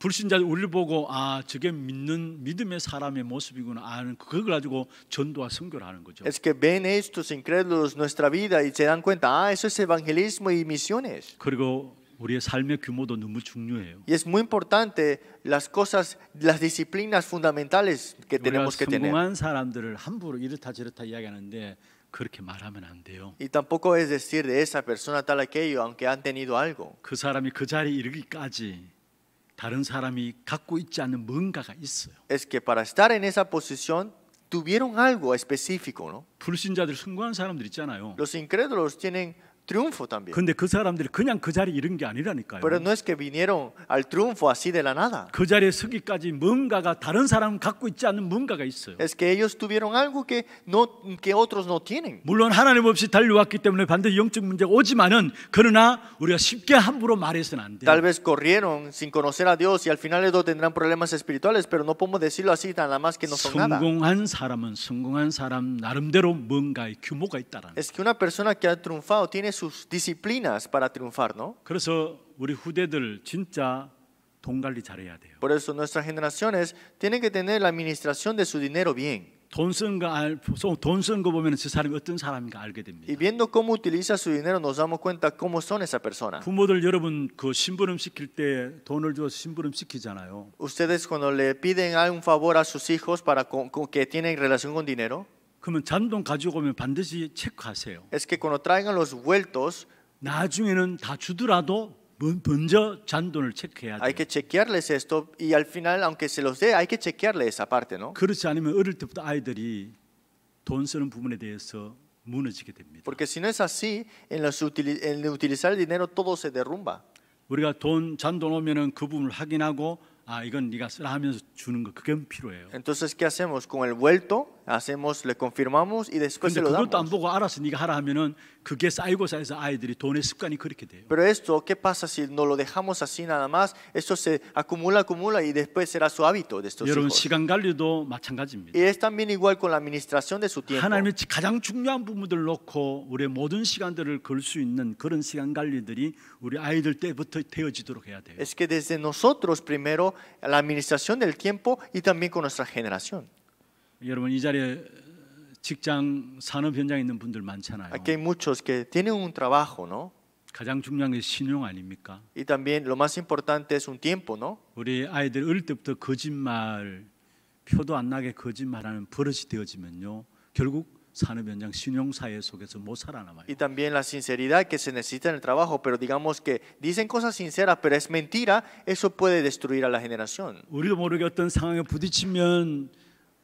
불신자들 우리를 보고 아 저게 믿는 믿음의 사람의 모습이구나 아는 그걸 가지고 전도와 선교를 하는 거죠. Es que ven estos incrédulos nuestra vida y se dan cuenta, ah, eso es evangelismo y misiones. 그리고 우리의 삶의 규모도 너무 중요해요. Y es muy importante las cosas, las disciplinas fundamentales que tenemos que tener. 성공한 사람들을 함부로 이렇다 저렇다 이야기하는데 그렇게 말하면 안 돼요. Y tampoco es decir de esa persona tal aquello aunque han tenido algo. 그 사람이 그 자리에 이르기까지 다른 사람이 갖고 있지 않은 뭔가가 있어요. Es que para estar en esa posición tuvieron algo específico, ¿no? 불신자들 순고한 사람들 있잖아요. Los incrédulos tienen triunfo también. 근데 그 사람들이 그냥 그 자리에 이른 게 아니라니까요. Pero no es que vinieron al triunfo así de la nada. 그 자리에 서기까지 뭔가가 다른 사람 갖고 있지 않은 뭔가가 있어요. Es que ellos tuvieron algo que no que otros no tienen. 물론 하나님 없이 달려왔기 때문에 반드시 영적 문제가 오지만은 그러나 우리가 쉽게 함부로 말해서는 안 돼. Tal vez corrieron sin conocer a Dios y al final ellos tendrán problemas espirituales, pero no podemos decirlo así nada más que no son nada. 성공한 사람은 성공한 사람 나름대로 뭔가의 규모가 있다라는. Es que una persona que ha triunfado tiene sus disciplinas para triunfar, ¿no? 우리 후대들 진짜 돈 관리 Por eso nuestras generaciones tienen que tener la administración de su dinero bien. 보면 사람이 어떤 사람인가 Y viendo cómo utiliza su dinero nos damos cuenta cómo son esa persona. 부모들 여러분 그때 돈을 신부름 시키잖아요. Ustedes cuando le piden algún favor a sus hijos para que tienen relación con dinero 그러면 잔돈 가지고 오면 반드시 체크하세요. Es que cuando traigan los vueltos 나중에는 다 주더라도 먼저 잔돈을 체크해야 돼요. Hay que chequearles esto y al final aunque se los dé hay que chequearle esa parte, ¿no? 그렇지 않으면 어릴 때부터 아이들이 돈 쓰는 부분에 대해서 무너지게 됩니다. Porque si no es así en los en utilizar el dinero todo se derrumba. 우리가 돈 잔돈 오면은 그 부분을 확인하고 아 이건 네가 쓰라 하면서 주는 거 그게 필요해요. Entonces qué hacemos con el vuelto? hacemos, le confirmamos y después se lo damos. Pero esto, ¿qué pasa si no lo dejamos así nada más? Esto se acumula, acumula y después será su hábito de estos Y es también igual con la administración de su tiempo. 있는 그런 우리 아이들 때부터 해야 Es que desde nosotros primero la administración del tiempo y también con nuestra generación. 여러분 이 자리에 직장 산업 현장에 있는 분들 많잖아요. Aquí hay muchos que tienen un trabajo, ¿no? 가장 중요한 게 신용 아닙니까? Y también lo más importante es un tiempo, ¿no? 우리 아이들 어릴 때부터 거짓말 표도 안 나게 거짓말하는 버릇이 되어지면요. 결국 산업 현장 신용 사회 속에서 못 살아남아요. Y también la sinceridad que se necesita en el trabajo, pero digamos que dicen cosas sinceras, pero es mentira, eso puede destruir a la generación. 우리도 모르게 어떤 상황에 부딪히면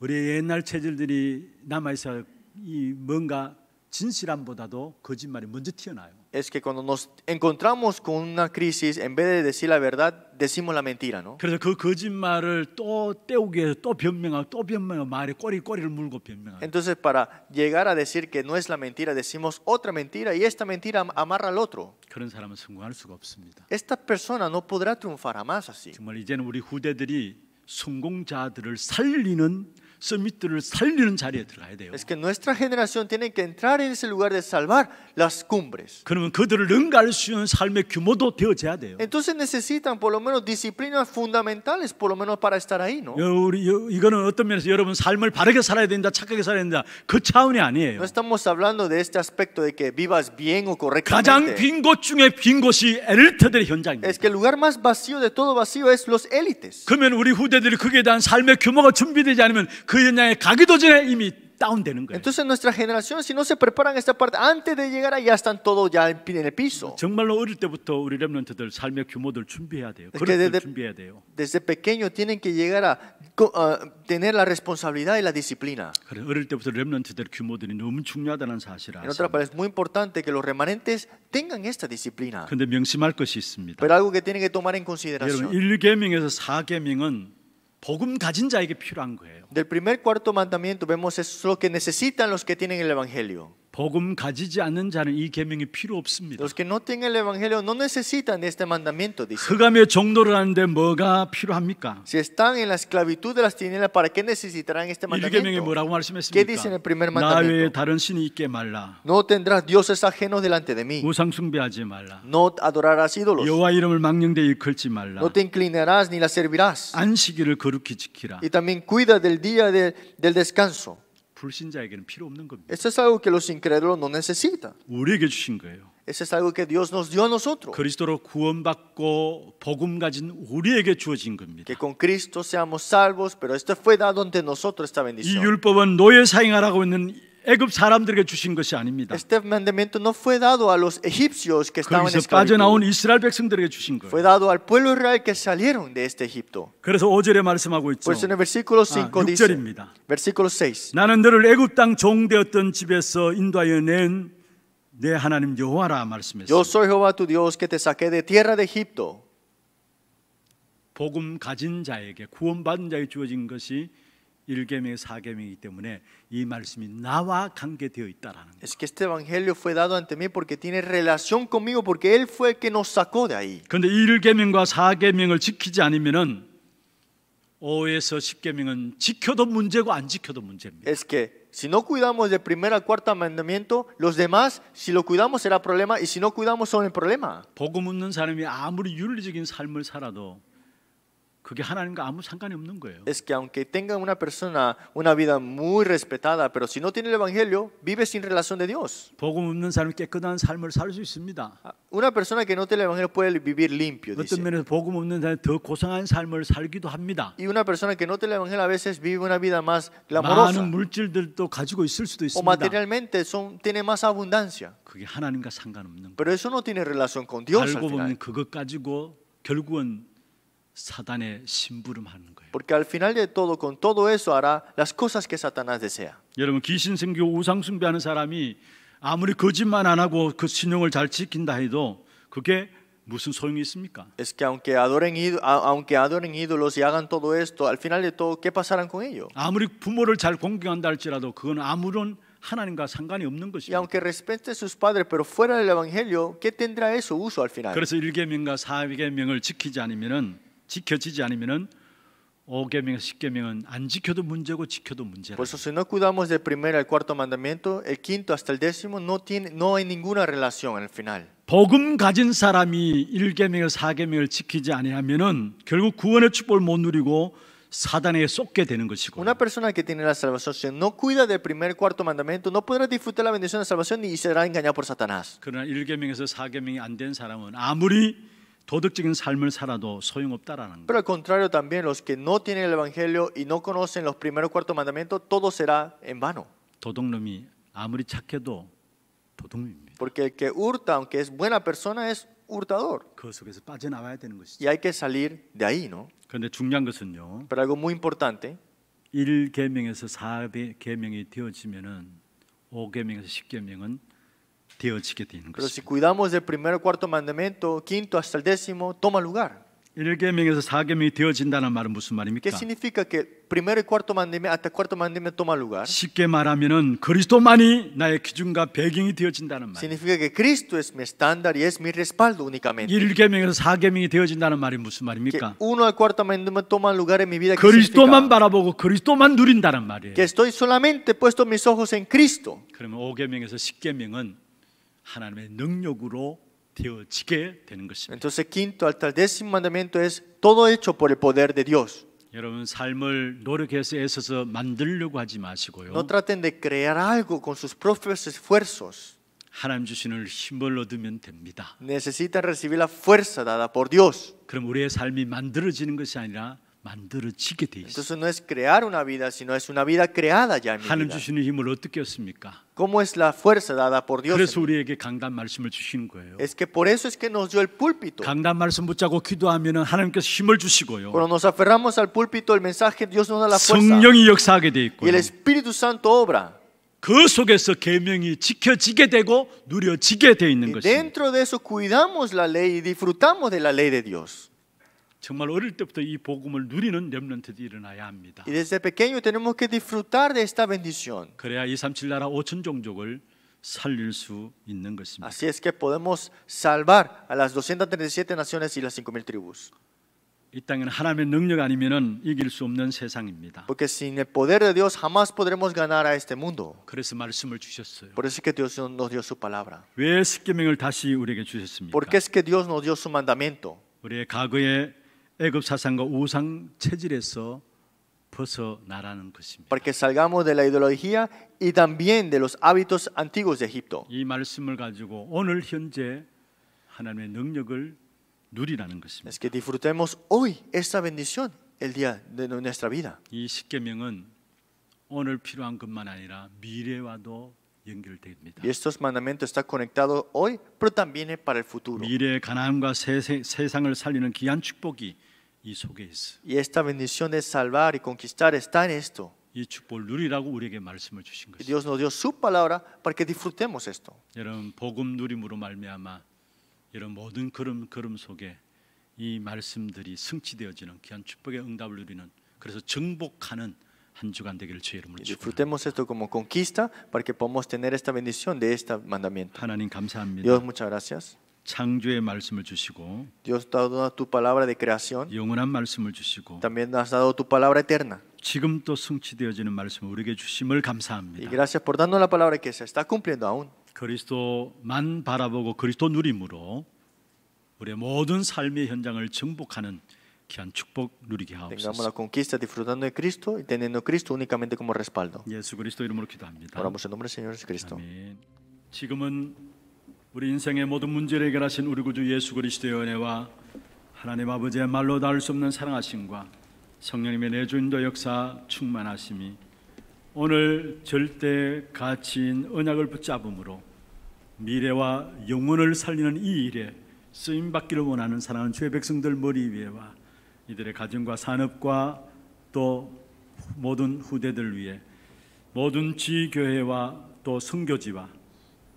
우리의 옛날 체질들이 남아 있어 이 뭔가 진실함보다도 거짓말이 먼저 튀어나요. Es que cuando nos encontramos con una crisis, en vez de decir la verdad, decimos la mentira, ¿no? 그래서 그 거짓말을 또 때우기 위해서 또 변명하고 또 변명하고 말에 꼬리 꼬리를 물고 변명하고. Entonces para llegar a decir que no es la mentira, decimos otra mentira y esta mentira amarra al otro. 그런 사람은 성공할 수가 없습니다. Esta persona no podrá triunfar jamás así. 정말 이제는 우리 후대들이 성공자들을 살리는 서밋들을 살리는 자리에 들어가야 돼요. Es que nuestra generación tiene que entrar en ese lugar de salvar las cumbres. 그러면 그들을 능가할 수 있는 삶의 규모도 되어져야 돼요. Entonces necesitan por lo menos disciplinas fundamentales por lo menos para estar ahí, ¿no? 우리 이거는 어떤 면에서 여러분 삶을 바르게 살아야 된다, 착하게 살아야 된다 그 차원이 아니에요. No estamos hablando de este aspecto de que vivas bien o correctamente. 가장 빈 곳 중에 빈 곳이 엘리트들의 현장입니다. Es que el lugar más vacío de todo vacío es los élites. 그러면 우리 후대들이 거기에 대한 삶의 규모가 준비되지 않으면 그 현장에 가기도 전에 이미 다운되는 거예요. Entonces nuestra generación si no se preparan esta parte antes de llegar allá están todos ya en el piso. 정말로 어릴 때부터 우리 렘넌트들 삶의 규모들 준비해야 돼요. 그릇들 준비해야 돼요. Desde pequeño tienen que llegar a uh, tener la responsabilidad y la disciplina. 그래 어릴 때부터 렘넌트들 규모들이 너무 중요하다는 사실을. En otra parte es muy importante que los remanentes tengan esta disciplina. 근데 명심할 것이 있습니다. Pero algo que tienen que tomar en consideración. 여러분 1계명에서 4계명은 Del primer cuarto mandamiento vemos es lo que necesitan los que tienen el evangelio. 복음 가지지 않는 자는 이 계명이 필요 없습니다. Los que no tienen el evangelio no necesitan este mandamiento, dice. 흑암의 종노를 하는데 뭐가 필요합니까? Si están en la esclavitud de las tinieblas, ¿para qué necesitarán este mandamiento? 이 계명이 뭐라고 말씀했습니까? ¿Qué dice en el primer mandamiento? 나 외에 다른 신이 있게 말라. No tendrás dioses ajenos delante de mí. 우상 숭배하지 말라. No adorarás ídolos. 여호와 이름을 망령되이 일컬지 말라. No te inclinarás ni la servirás. 안식일을 거룩히 지키라. Y también cuida del día de, del descanso. 불신자에게는 필요 없는 겁니다. Esto es algo que los incrédulos no necesitan. 우리에게 주신 거예요. Eso es algo que Dios nos dio a nosotros. 그리스도로 구원받고 복음 가진 우리에게 주어진 겁니다. Que con Cristo seamos salvos, pero esto fue dado ante nosotros esta bendición. 이 율법은 노예 사용하라고 있는 애굽 사람들에게 주신 것이 아닙니다. Este mandamiento no fue dado a los egipcios que estaban en 빠져나온 이스라엘 백성들에게 주신 거예요. Fue dado al pueblo israel que salieron de este Egipto. 그래서 5절에 말씀하고 있죠. Pues en el versículo 5 아, dice. 6절입니다. Versículo 6. 나는 너를 애굽 땅 종되었던 집에서 인도하여 낸 내 하나님 여호와라 말씀했어요. Yo soy Jehová tu Dios que te saqué de tierra de Egipto. 복음 가진 자에게 구원받은 자에게 주어진 것이 1계명, 4계명이기 때문에 이 말씀이 나와 관계되어 있다라는 거예요. Es que este evangelio fue dado ante mí porque tiene relación conmigo porque él fue el que nos sacó de ahí. 근데 1계명과 4계명을 지키지 않으면은 5에서 10계명은 지켜도 문제고 안 지켜도 문제입니다. Es que si no cuidamos de primera a cuarta mandamiento, los demás, si lo cuidamos será problema y si no cuidamos son el problema. 복음 없는 사람이 아무리 윤리적인 삶을 살아도 그게 하나님과 아무 상관이 없는 거예요. Es que aunque tenga una persona una vida muy respetada, pero si no tiene el evangelio, vive sin relación de Dios. 복음 없는 사람이 깨끗한 삶을 살 수 있습니다. Una persona que no tiene el evangelio puede vivir limpio, dice. 어떤 면에서 복음 없는 사람이 더 고상한 삶을 살기도 합니다. Y una persona que no tiene el evangelio a veces vive una vida más glamorosa. 많은 물질들도 가지고 있을 수도 있습니다. O materialmente son tiene más abundancia. 그게 하나님과 상관없는. Pero eso no tiene relación con Dios. 알고 보면 그것 가지고 결국은 사단의 심부름하는 거예요. Porque al final de todo con todo eso hará las cosas que Satanás desea. 여러분 귀신 생기고 우상 숭배하는 사람이 아무리 거짓말 안 하고 그 신용을 잘 지킨다 해도 그게 무슨 소용이 있습니까? Es que aunque adoren aunque adoren ídolos y hagan todo esto, al final de todo qué pasarán con ello? 아무리 부모를 잘 공경한다 할지라도 그건 아무런 하나님과 상관이 없는 것이죠. Y aunque respete sus padres, pero fuera del evangelio, ¿qué tendrá eso uso al final? 그래서 일계명과 사계명을 지키지 않으면은 지켜지지 않으면은 5계명, 10계명은 안 지켜도 문제고 지켜도 문제라. Por eso si no cuidamos del primer al cuarto mandamiento, el quinto hasta el décimo no tiene no hay ninguna relación al final. 복음 가진 사람이 1계명을 4계명을 지키지 아니하면은 결국 구원의 축복을 못 누리고 사단에 쏟게 되는 것이고. Una persona que tiene la salvación si no cuida del primer cuarto mandamiento no podrá disfrutar la bendición de la salvación y será engañado por Satanás. 그러나 1계명에서 4계명이 안 된 사람은 아무리 도덕적인 삶을 살아도 소용없다라는 Pero al contrario también los que no tienen el evangelio y no conocen los primeros cuartos mandamientos, todo será en vano. 도둑놈이 아무리 착해도 도둑놈입니다. Porque el que hurta, aunque es buena persona, es hurtador. 그 속에서 빠져나와야 되는 것이죠. Y hay que salir de ahí, ¿no? 그런데 중요한 것은요. Pero algo muy importante. 1계명에서 4계명이 되어지면은 5계명에서 10계명은 되어지게 되는 Pero si 것입니다. cuidamos del primer cuarto mandamiento, quinto hasta el décimo, toma lugar. 1계명에서 4계명이 되어진다는 말은 무슨 ¿Qué 말입니까? significa que el primero y cuarto mandamiento hasta el cuarto mandamiento toma lugar? 쉽게 말하면은 그리스도만이 나의 기준과 배경이 되어진다는 말. Significa que Cristo es mi estándar y es mi respaldo únicamente. 1계명에서 4계명이 되어진다는 말이 무슨 Que 말입니까? uno al cuarto mandamiento toma lugar en mi vida. ¿qué 그리스도만 significa? 바라보고 그리스도만 누린다는 말이에요. Que estoy solamente puesto mis ojos en Cristo. 그러면 5계명에서 10계명은 하나님의 능력으로 되어지게 되는 것입니다. Entonces quinto hasta el décimo mandamiento es todo hecho por el poder de Dios. 여러분 삶을 노력해서 애써서 만들려고 하지 마시고요. No traten de crear algo con sus propios esfuerzos. 하나님 주시는 힘을 얻으면 됩니다. Necesitan recibir la fuerza dada por Dios. 그럼 우리의 삶이 만들어지는 것이 아니라 만들어지게 돼 있어요. Entonces no es crear una vida, sino es una vida creada ya en mi 하나님 vida. 주시는 힘을 어떻게 얻습니까? ¿Cómo es la fuerza dada por Dios? 그래서 우리에게 강단 말씀을 주신 거예요. Es que por eso es que nos dio el púlpito. 강단 말씀 붙잡고 기도하면은 하나님께서 힘을 주시고요. Cuando nos aferramos al púlpito, el mensaje Dios nos da la fuerza. 성령이 역사하게 돼 있고요. Y el Espíritu Santo obra. 그 속에서 계명이 지켜지게 되고 누려지게 돼 있는 것입니다. Dentro de eso cuidamos la ley y disfrutamos de la ley de Dios. 정말 어릴 때부터 이 복음을 누리는 렘넌트들이 일어나야 합니다. Y desde pequeño tenemos que disfrutar de esta bendición. 그래야 237 나라 5천 종족을 살릴 수 있는 것입니다. Así es que podemos salvar a las 237 naciones y las 5000 tribus. 이 땅은 하나님의 능력 아니면은 이길 수 없는 세상입니다. Porque sin el poder de Dios jamás podremos ganar a este mundo. 그래서 말씀을 주셨어요. Por eso es que Dios nos dio su palabra. 왜 십계명을 다시 우리에게 주셨습니까? Porque es que Dios nos dio su mandamiento. 우리의 과거에 애굽 사상과 우상 체질에서 벗어나라는 것입니다. Porque salgamos de la ideología y también de los hábitos antiguos de Egipto. 이 말씀을 가지고 오늘 현재 하나님의 능력을 누리라는 것입니다. Es que disfrutemos hoy esta bendición el día de nuestra vida. 이 십계명은 오늘 필요한 것만 아니라 미래와도 연결됩니다. Y estos mandamientos están conectados hoy, pero también para el futuro. 미래 가나안과 세상을 살리는 귀한 축복이 이 속에 있어. Y esta bendición de salvar y conquistar está en esto. 이 축복을 누리라고 우리에게 말씀을 주신 것이. Dios nos dio su palabra para que disfrutemos esto. 여러분 복음 누림으로 말미암아 이런 모든 걸음 걸음 속에 이 말씀들이 승치되어지는 귀한 축복의 응답을 누리는 그래서 정복하는 한 주간 되기를 주의 이름으로 Disfrutemos esto como conquista para que podamos tener esta bendición de este mandamiento. 하나님 감사합니다. Dios muchas gracias. 창조의 말씀을 주시고 Dios dado tu palabra de creación. 영원한 말씀을 주시고 También has dado tu palabra eterna. 지금 또 성취되어지는 말씀을 우리에게 주심을 감사합니다. Y gracias por darnos la palabra que se está cumpliendo aún. 그리스도만 바라보고 그리스도 누림으로 우리의 모든 삶의 현장을 정복하는 귀한 축복 누리게 하옵소서. Tengamos la conquista disfrutando de Cristo y teniendo Cristo únicamente como respaldo. 예수 그리스도 이름으로 기도합니다. Oramos en nombre del Señor Jesucristo. 아멘. 지금은 우리 인생의 모든 문제를 해결하신 우리 구주 예수 그리스도의 은혜와 하나님 아버지의 말로 닿을 수 없는 사랑하심과 성령님의 내주인도 역사 충만하심이 오늘 절대 가치인 언약을 붙잡음으로 미래와 영혼을 살리는 이 일에 쓰임 받기를 원하는 사랑하는 주의 백성들 머리 위에와 이들의 가정과 산업과 또 모든 후대들 위해 모든 지교회와 또성교지와